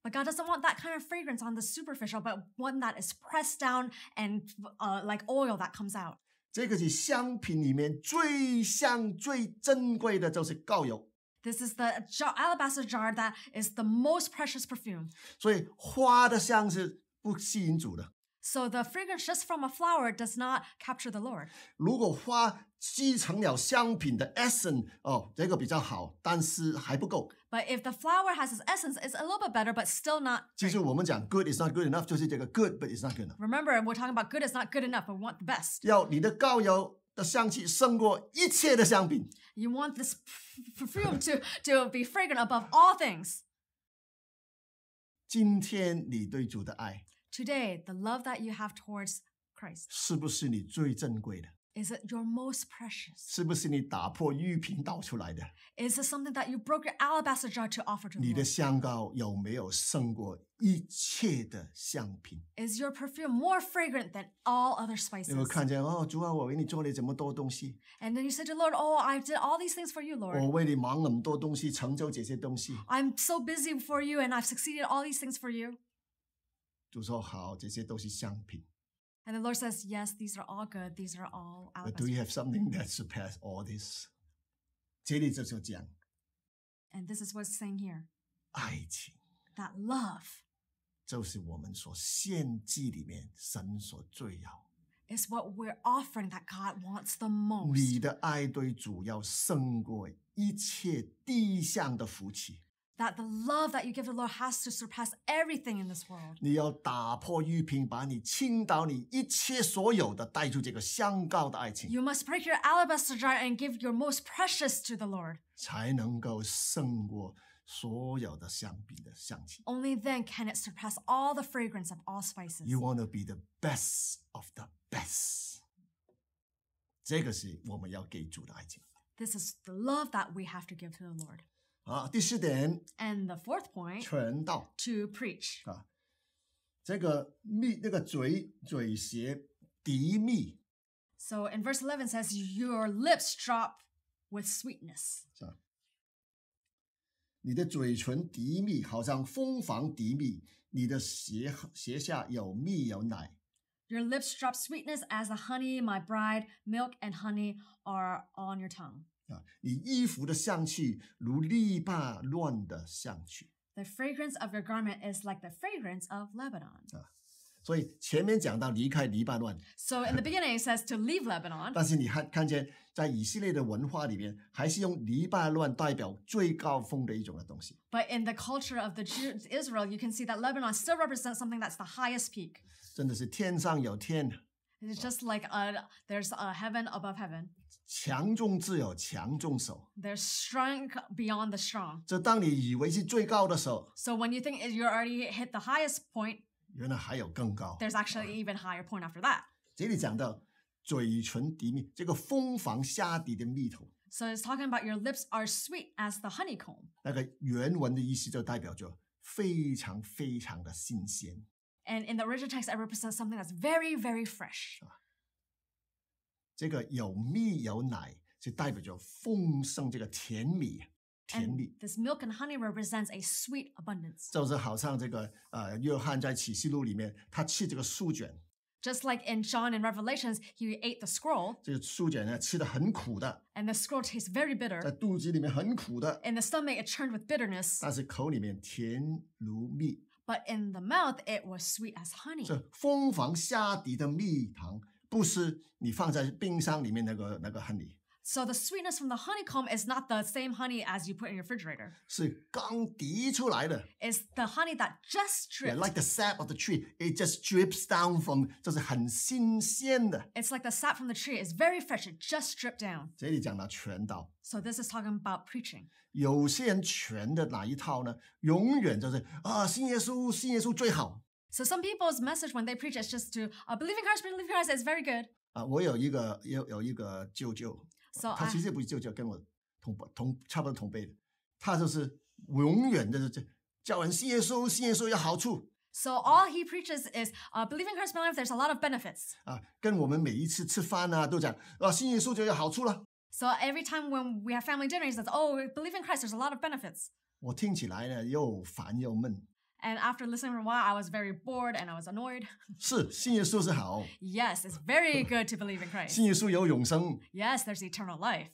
But God doesn't want that kind of fragrance on the superficial, but one that is pressed down and uh, like oil that comes out. 这个是香品里面最香、最珍贵的，就是锆油。This is the alabaster jar that is the most precious perfume。所以花的香是不吸引主的。So the fragrance just from a flower does not capture the Lord. 如果花积成了香品的 essence，哦，这个比较好，但是还不够。But if the flower has its essence, it's a little bit better, but still not. 其实我们讲 good is not good enough，就是这个 good but it's not good enough. Remember, we we're talking about good is not good enough, but we want the best. 要你的膏油的香气胜过一切的香品。You want this perfume to to be fragrant above all things. 今天你对主的爱。Today, the love that you have towards Christ is it your most precious? Is it something that you broke your alabaster jar to offer to the 你 Lord? is your perfume more fragrant than all other spices? and then you said to the Lord, Oh, I did all these things for you, Lord. i am so busy for you and I've succeeded all these things for you. And the Lord says, yes, these are all good. These are all But do you have something that surpasses all this？这里就是讲 And this is what's saying here that love is what we're offering that God wants the most. 你的爱对主要胜过一切地上的福气。that the love that you give the Lord has to surpass everything in this world. 你要打破玉瓶，把你倾倒你一切所有的带出这个香膏的爱情。You must break your alabaster jar and give your most precious to the Lord. 才能够胜过所有的香槟的香气。Only then can it surpass all the fragrance of all spices. You want to be the best of the best. 这个是我们要给主的爱情。This is the love that we have to give to the Lord. And the fourth point，传道，to preach So in verse eleven says, "Your lips drop with sweetness." lips drop sweetness as the honey, my bride. Milk and honey are on your tongue. 啊，你衣服的香气如篱笆乱的香气。The fragrance of your garment is like the fragrance of Lebanon。啊，所以前面讲到离开黎巴嫩。So in the beginning, it says to leave Lebanon。但是你还看见，在以色列的文化里面，还是用黎巴嫩代表最高峰的一种的东西。But in the culture of the Jews Israel, you can see that Lebanon still represents something that's the highest peak。真的是天上有天。It's just like a there's a heaven above heaven。强中自有强中手。They're strong beyond the strong. So when you think you already hit the highest point, there's actually even higher point after that. So it's talking about your lips are sweet as the honeycomb. 那个原文的意思就代表着非常非常的新鲜。And in the original text, it represents something that's very, very fresh. 这个有蜜有奶，就代表着丰盛，这个甜蜜，甜蜜。This milk and honey represents a sweet abundance。就是好像这个呃，约翰在启示录里面，他吃这个书卷？Just like in John in Revelations, he ate the scroll. 这个书卷呢，吃的很苦的。And the scroll tastes very bitter. 在肚子里面很苦的。And the stomach it churned with bitterness. 但是口里面甜如蜜。But in the mouth it was sweet as honey. 这蜂房下底的蜜糖。不是你放在冰箱里面那个那个 honey。So the sweetness from the honeycomb is not the same honey as you put in y o u refrigerator. r 是刚滴出来的。Is t the honey that just drips? Like the sap of the tree, it just drips down from，就是很新鲜的。It's like the sap from the tree. i s very fresh. It just d r i p p e down. d 这里讲了全导。So this is talking about preaching. 有些人全的哪一套呢？永远就是啊，信耶稣，信耶稣最好。So some people's message when they preach is just to uh, believe in Christ, believe in Christ is very good. 啊，我有一个有有一个舅舅 uh, So So all he preaches is uh, believe in Christ, believe in Christ, there's a lot of benefits. so every time when we have family dinner, he says, "Oh, believe in Christ, there's a lot of benefits." 我听起来呢又烦又闷 and after listening for a while, I was very bored and I was annoyed. Yes, it's very good to believe in Christ. Yes, there's eternal life.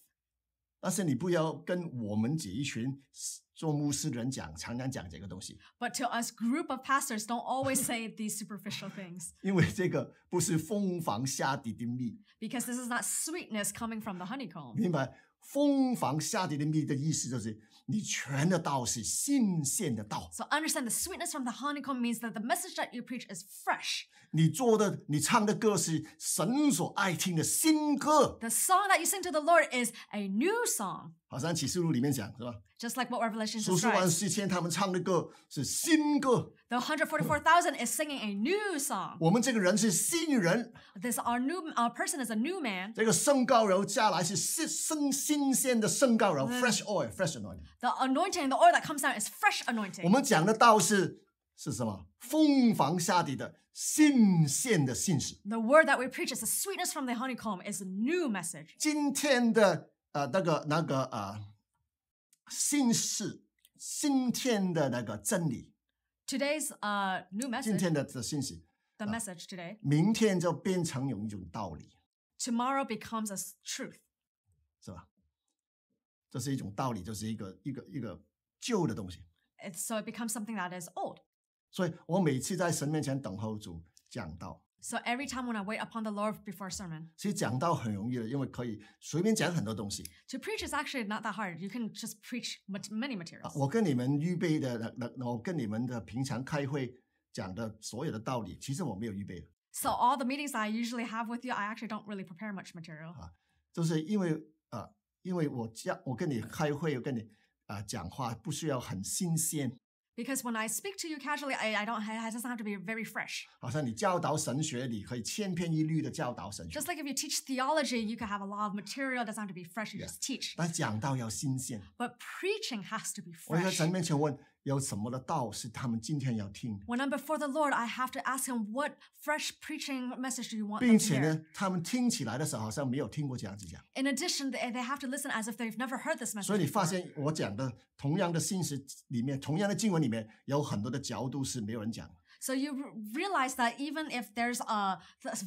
But to us, group of pastors don't always say these superficial things. Because this is not sweetness coming from the honeycomb. 明白？蜂房下滴的蜜的意思就是你全的道是新鲜的道。So understand the sweetness from the honeycomb means that the message that you preach is fresh. 你做的、你唱的歌是神所爱听的新歌。The song that you sing to the Lord is a new song.《启示录》里面讲是吧？j u s t what Revelation like 数轼王四千，他们唱的歌是新歌。The hundred forty four thousand is singing a new song。我们这个人是新人。This our new our person is a new man。这个圣膏油加来是新圣新鲜的圣膏油，fresh oil, fresh anointing。The anointing, the oil that comes o u t is fresh anointing。我们讲的道是是什么？蜂房下的新鲜的信使。The word that we preach is the sweetness from the honeycomb is a new message。今天的。啊，那个那个啊，新事、新天的那个真理，Today's a、message. new 今天的这信息，the message today，明天就变成有一种道理，tomorrow becomes a truth，是吧？这是一种道理，就是一个一个一个旧的东西。It's so it becomes something that is old。所以我每次在神面前等候主讲道。So every time when I wait upon the Lord before sermon，所以讲道很容易的，因为可以随便讲很多东西。To preach is actually not that hard. You can just preach much many materials. 我跟你们预备的，那我跟你们的平常开会讲的所有的道理，其实我没有预备的。So all the meetings I usually have with you, I actually don't really prepare much material. 啊，就是因为啊，因为我讲我跟你开会，我跟你啊讲话不需要很新鲜。because when I speak to you casually, I I don't It doesn't have to be very fresh. Just like if you teach theology, you can have a lot of material. Doesn't have to be fresh. You just teach. But preaching has to be fresh. 我在神面前问。when i I'm before the Lord, I have to ask Him what fresh preaching message do you want? 并 addition, they, they have to listen as if they've never heard this message. 所以你发 you realize that even if there's a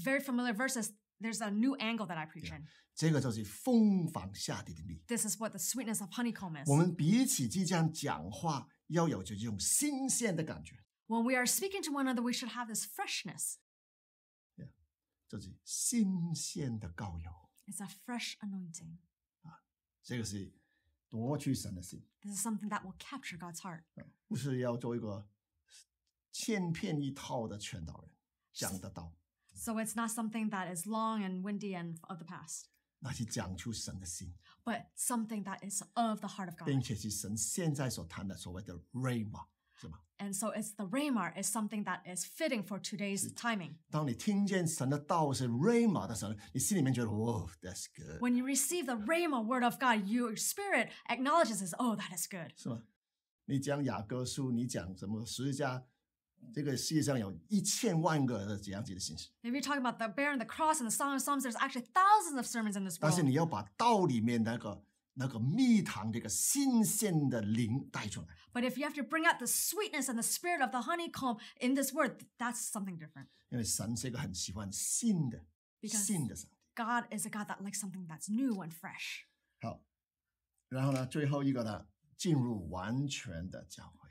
very familiar verses, there's a new angle that I preach in. 这个就是蜂房下地的力。This is what the sweetness of honeycomb is. 我们彼此之间讲话 when we are speaking to one another, we should have this freshness. It's a fresh anointing. 啊，这个是夺去神的心。This is something that will capture God's heart. So it's not something that is long and windy and of the past. 那是讲出神的心，but something that is of the heart of God，并且是神现在所谈的所谓的 and so it's the rama is something that is fitting for today's timing。当你听见神的道是 rama 的时候，你心里面觉得 Oh, that's good。When you receive the rama word of God, your spirit acknowledges, "Oh, that is good." If you you're talking about the bear and the cross and the song of psalms, there's actually thousands of sermons in this world. 但是你要把道里面那个那个蜜糖这个新鲜的灵带出来。But if you have to bring out the sweetness and the spirit of the honeycomb in this word, that's something different. God is a God that likes something that's new and fresh. 好，然后呢，最后一个呢，进入完全的教会。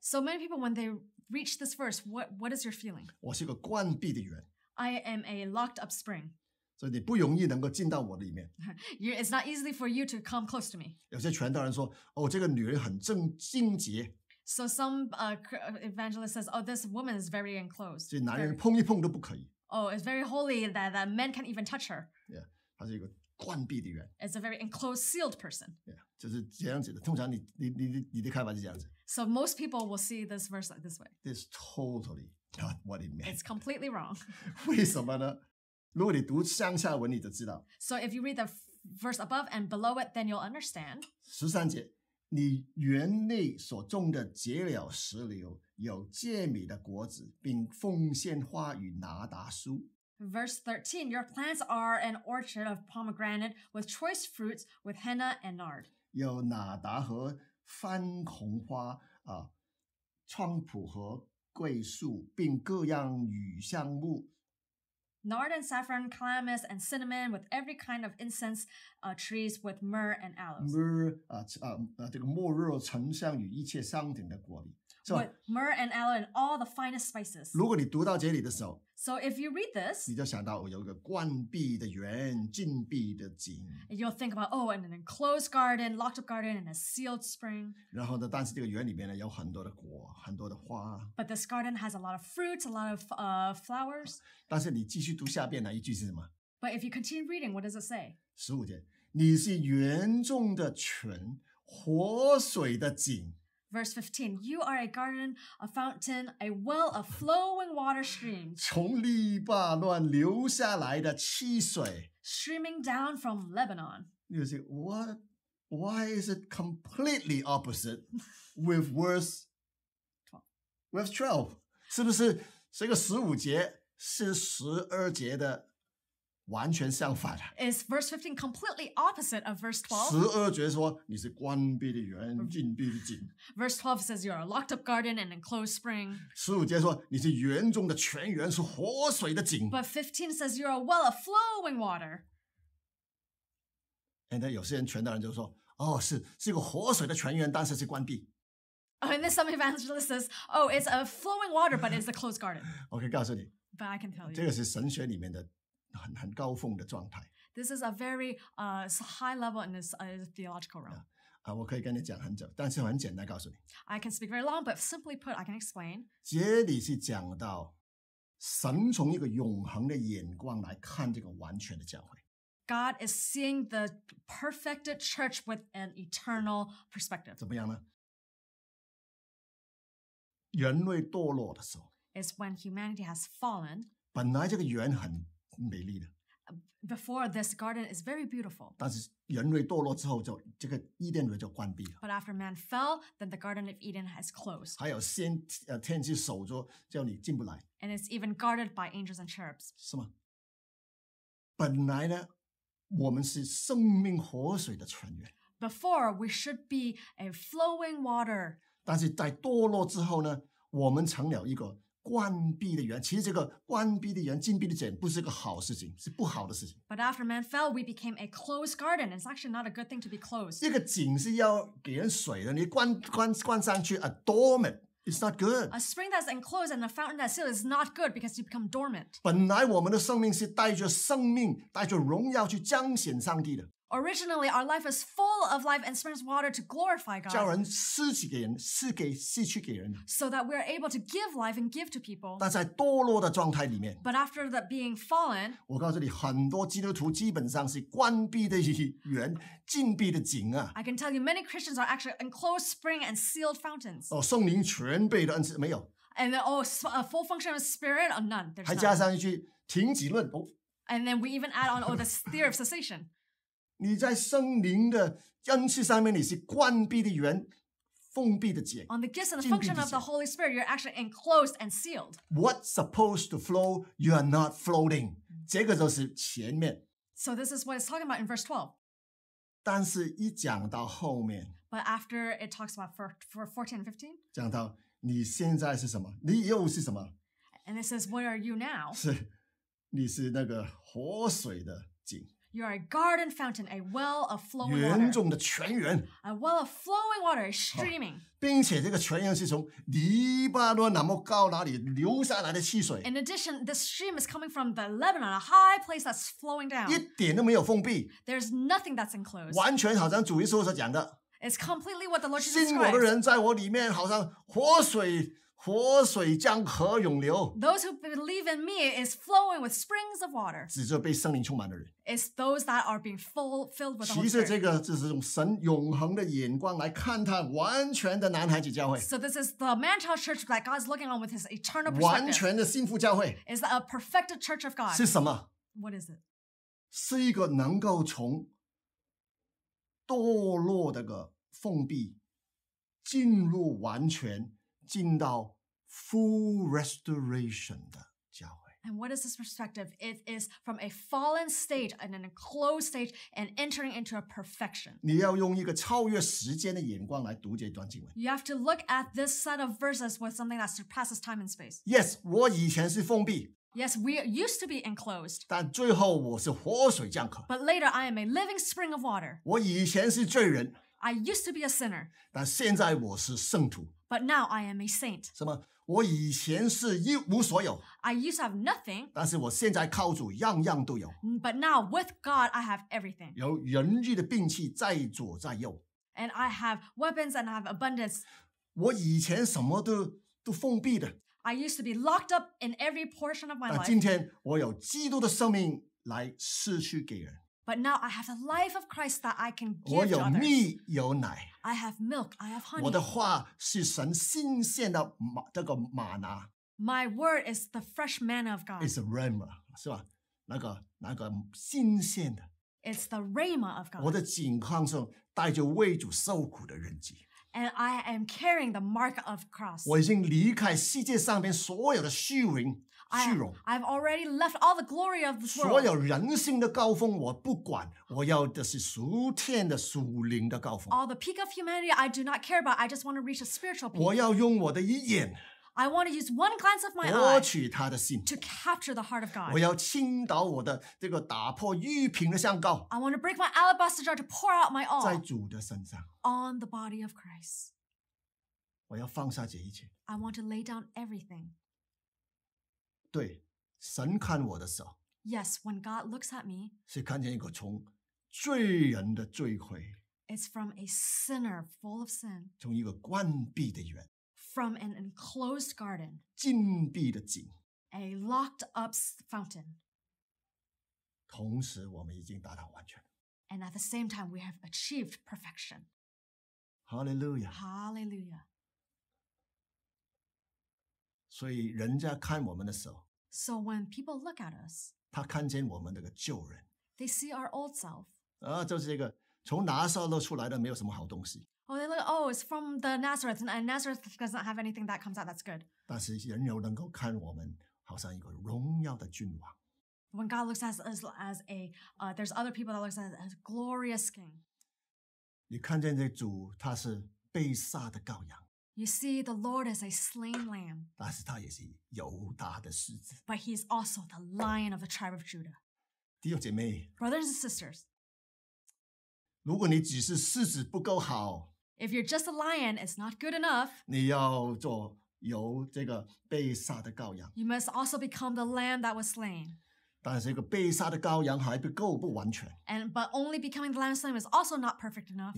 So many people, when they reach this verse, what what is your feeling? I am a locked up spring. 所以你不容易能够进到我里面。You, it's not easy for you to come close to me. 有些传道人说：“哦，这个女人很正精洁。” So some uh, uh, evangelist says, "Oh, this woman is very enclosed." oh, it's very holy that, that men can't even touch her. it's a very enclosed, sealed person. Yeah，就是这样子的。通常你你你你的看法是这样子。so most people will see this verse like this way. This is totally not what it means. It's completely wrong. So if you read the verse above and below it, then you'll understand. Verse 13 Your plants are an orchard of pomegranate with choice fruits, with henna and nard. 有哪达和番红花啊，菖蒲和桂树，并各样雨香木，Nard and saffron, c a l a m u s and cinnamon, with every kind of incense, ah trees with myrrh and aloes. Myrrh 啊啊啊！这个末日沉香与一切香顶的果品。With myrrh and aloe and all the finest spices. 如果你读到这里的时候，So if you read this, 你就想到我有一个关闭的园，禁闭的井。you'll think about oh, and an enclosed garden, locked up garden, and a sealed spring. 然后呢，但是这个园里面呢有很多的果，很多的花。But this garden has a lot of fruits, a lot of uh, flowers. 但是你继续读下边那一句是什么？But if you continue reading, what does it say? 十五节，你是园中的泉，活水的井。Verse 15, you are a garden, a fountain, a well of flowing water streams. Streaming down from Lebanon. You say, what? Why is it completely opposite with verse 12? With 12. 是不是这个十五节是十二节的 is verse fifteen completely opposite of verse twelve? twelve says you are a locked up garden and enclosed spring. fifteen says you are a well of flowing water. And then 有些人传道人就说，哦，是是一个活水的泉源，但是是关闭。Oh, and then some evangelist says, "Oh, it's a flowing water, but it's a closed garden." 我可以告诉你，But I can tell you. 这个是神学里面的很很高峰的状态。This is a very uh high level in this uh, theological realm. 啊，我可以跟你讲很久，但是很简单告诉你。I can speak very long, but simply put, I can explain. 这里是讲到神从一个永恒的眼光来看这个完全的教会。God is seeing the perfected church with an eternal perspective. 怎么样呢？人类堕落的时候，is when humanity has fallen. 本来这个圆很美丽的。Before this garden is very beautiful。但是人类堕落之后，就这个伊甸园就关闭了。But after man fell, then the garden of Eden has closed。还有先呃天去守着，叫你进不来。And it's even guarded by angels and cherubs。是吗？本来呢，我们是生命活水的泉源。Before we should be a flowing water。但是在堕落之后呢，我们成了一个。关闭的园，其实这个关闭的园、禁闭的井，不是个好事情，是不好的事情。But after man fell, we became a closed garden. It's actually not a good thing to be closed. 一个井是要给人水的，你关关关上去，a dormant. It's not good. A spring that's enclosed and a fountain that's sealed is not good because you become dormant. 本来我们的生命是带着生命、带着荣耀去彰显上帝的。Originally, our life is full of life and springs water to glorify God. So that we are able to give life and give to people. But after the being I can tell you, many Christians are actually enclosed spring and sealed fountains. and then, oh, a full function of spirit, or oh, none. There's then we even add on, oh, the theory of cessation. 你在圣灵的恩赐上面，你是关闭的圆，封闭的井。On the gifts and the function of the Holy Spirit, you're actually enclosed and sealed. What's supposed to flow, you are not floating. 这个就是前面。So this is what it's talking about in verse twelve. 但是一讲到后面，But after it talks about for fourteen, fifteen，讲到你现在是什么？你又是什么？And it says, "What are you now?" 是，你是那个活水的。You are a garden fountain, a well of flowing water. 源种的泉源。A well of flowing water, streaming.、啊、并且这个泉源是从黎巴嫩那么高哪里流下来的汽水。In addition, the stream is coming from the Lebanon, a high place that's flowing down. 一点都没有封闭。There's nothing that's enclosed. 完全好像主耶稣所讲的。It's completely what the Lord Jesus 信我的人在我里面，好像活水。活水将河涌流。Those who believe in me is flowing with springs of water。指着被圣灵充满的人。Is those that are being full filled with the Spirit。骑着这个，就是用神永恒的眼光来看他完全的男孩子教会。So this is the Mantle Church that God is looking on with His eternal perspective。完全的幸福教会。Is a perfected church of God。是什么？What is it？是一个能够从堕落的个封闭进入完全。进到 full restoration 的教会。And what is this perspective? It is from a fallen state and an enclosed state and entering into a perfection. You have to look at this set of verses with something that surpasses time and space. Yes, Yes, we used to be enclosed. But later I am a living spring of water. I used to be a sinner. 但现在我是圣徒。but now I am a saint. 什么？我以前是一无所有，I used to have nothing, 但是我现在靠主，样样都有。but now with God I have everything. 有人类的兵器在左在右。And I have weapons and I have abundance. 我以前什么都都封闭的，I used to be locked up in every portion of my 但 life. But now I have the life of Christ that I can give 我有 others. have milk, I have honey. My word is the fresh manna of God. It's God.，is rama It's the rhema of 我 God. And I am carrying the mark of cross. 虚荣。I've already left all the glory of this world. 所有人性的高峰我不管，我要的是属天的属灵的高峰。All the peak of humanity I do not care about. I just want to reach a spiritual peak. I want to use one glance of my eye to capture the heart of God. I want to break my alabaster jar to pour out my all on the body of Christ. I want to lay down everything. 对，神看我的时候，Yes, when God looks at me，是看见一个从罪人的罪魁，It's from a sinner full of sin，从一个关闭的园，from an enclosed garden，禁闭的井，a locked up fountain。同时，我们已经达到完全。And at the same time, we have achieved perfection. Hallelujah. Hallelujah. 所以人家看我们的时候 so when people look at us, they see our old self。啊，就是一个从拿撒勒出来的，没有什么好东西。Oh, they look. Oh, it's from the Nazareth, and Nazareth doesn't have anything that comes out that's good. 但是人又能够看我们，好像一个荣耀的君王。When God looks at us as a, uh, there's other people that looks at us as glorious king. 你看见这主，他是被杀的羔羊。you see the Lord is a slain lamb, but he is also the lion of the tribe of Brothers and if you you're just a lion, it's not good enough. You must also become the lamb that was slain. but only becoming the lamb slain is also not perfect enough.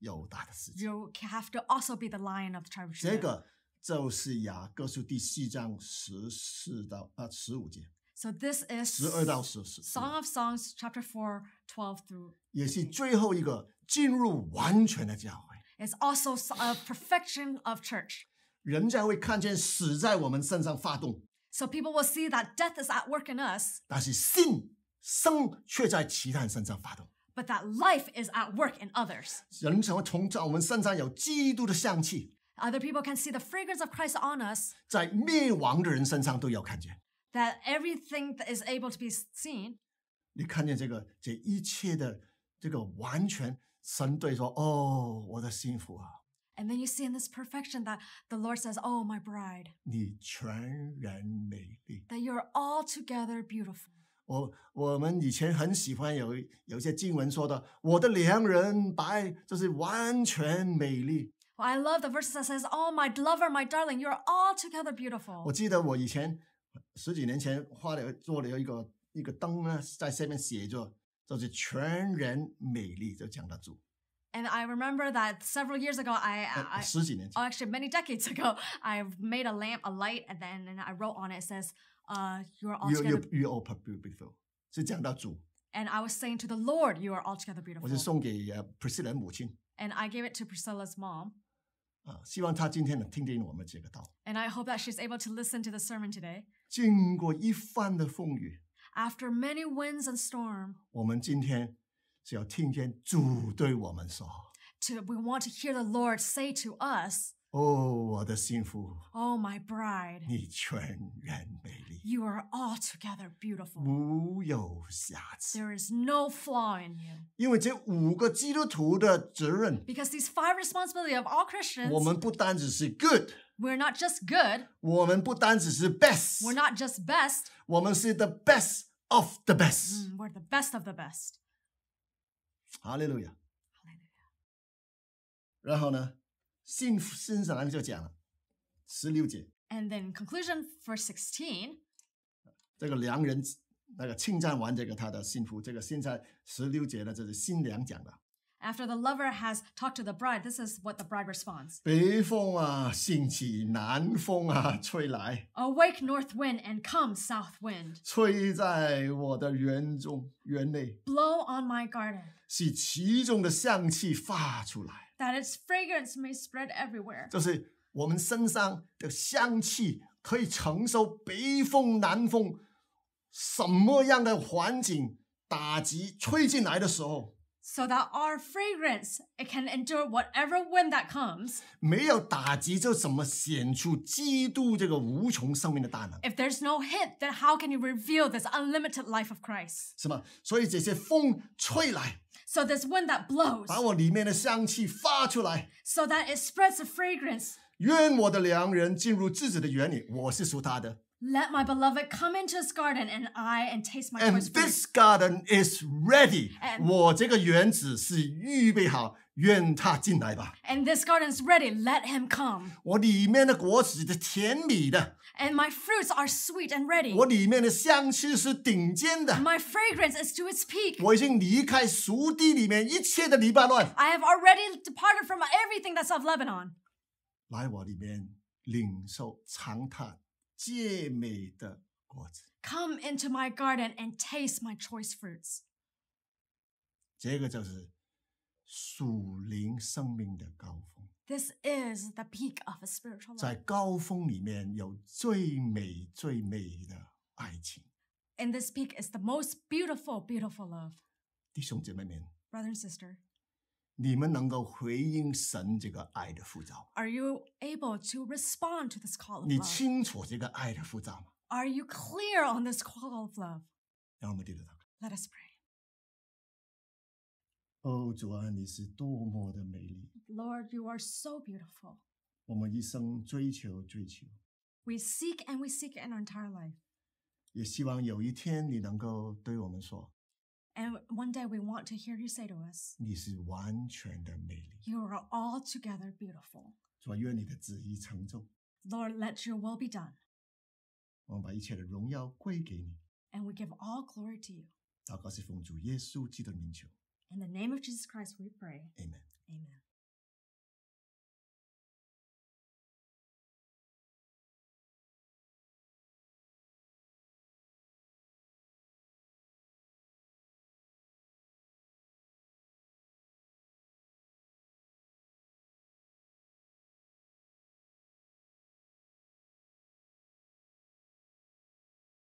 犹大的事情。You have to also be the lion of the tribe of Judah. 这个就是雅各书第四章十四到呃十五节。So this is 十二到十四。Song of Songs chapter four twelve through 也是最后一个进入完全的教会。It's also a perfection of church. 人家会看见死在我们身上发动。So people will see that death is at work in us. 但是信生却在其他人身上发动。but that life is at work in others. Other people can see the fragrance of Christ on us. That everything that is able to be seen. 你看见这个这一切的这个完全，神对说：“哦，我的幸福啊。” And then you see in this perfection that the Lord says, "Oh, my bride." That you you're altogether beautiful. 我我们以前很喜欢有有一些经文说的，我的良人白，就是完全美丽。I love the verse that says, "Oh, my lover, my darling, you r e altogether beautiful." 我记得我以前十几年前画了做了一个一个灯呢，在下面写着，就是全人美丽，就讲得住。And I remember that several years ago, I, I, oh, actually many decades ago, I made a lamp, a light, and then and I wrote on it, it says, uh, "You're all beautiful." And I was saying to the Lord, "You are altogether beautiful." And I gave it to Priscilla's mom. 啊，希望她今天能听听我们这个道。And I hope that she's able to listen to the sermon today. After many winds and storm. 只要听见主对我们说，To we want to hear the Lord say to "Oh, my bride，你全然美丽。You are altogether beautiful，无有瑕疵。There is no flaw in you。因为这五个基督徒的责任。Because these five responsibility of all Christians，我们不单只是 good。We're not just good. We best。We're not just best. are the best of the best. we are the best of the best。哈利路亚，哈利路亚。然后呢，新新郎就讲了十六节。And then conclusion for sixteen。这个良人那个侵赞完这个他的幸福，这个现在十六节呢就是新娘讲的。After the lover has talked to the bride, this is what the bride responds. Awake north wind, and come, south wind. Blow on my garden. That its fragrance may spread everywhere. 就是我们身上的香气可以承受北风、南风什么样的环境打击吹进来的时候。so that our fragrance it can endure whatever wind that comes. If there's no hint, then how can you reveal this unlimited life of Christ？是吗？所以这些风吹来。So this wind that blows，把我里面的香气发出来。So that it spreads the fragrance。愿我的良人进入自己的园里，我是属他的。let my beloved come into this garden, and I and taste my choice. And this garden is ready. and this garden is ready. Let him come. And my fruits are sweet and ready. my fragrance is to its peak. I have already departed from everything that's of Lebanon. 来我里面领受长叹。界美的果子。Come into my garden and taste my choice fruits。这个就是属灵生命的高峰。This is the peak of a spiritual life。在高峰里面有最美最美的爱情。In this peak is the most beautiful, beautiful love。弟兄姐妹们，brother and sister。你们能够回应神这个爱的呼召？你清楚这个爱的呼召吗？让我们低头祷告。哦，主啊，你是多么的美丽！我们一生追求追求。也希望有一天你能够对我们说。And one day we want to hear you say to us, "You are altogether beautiful. Lord, let your will be done. And we give all glory to you. In the name of Jesus Christ, we pray. Amen. Amen.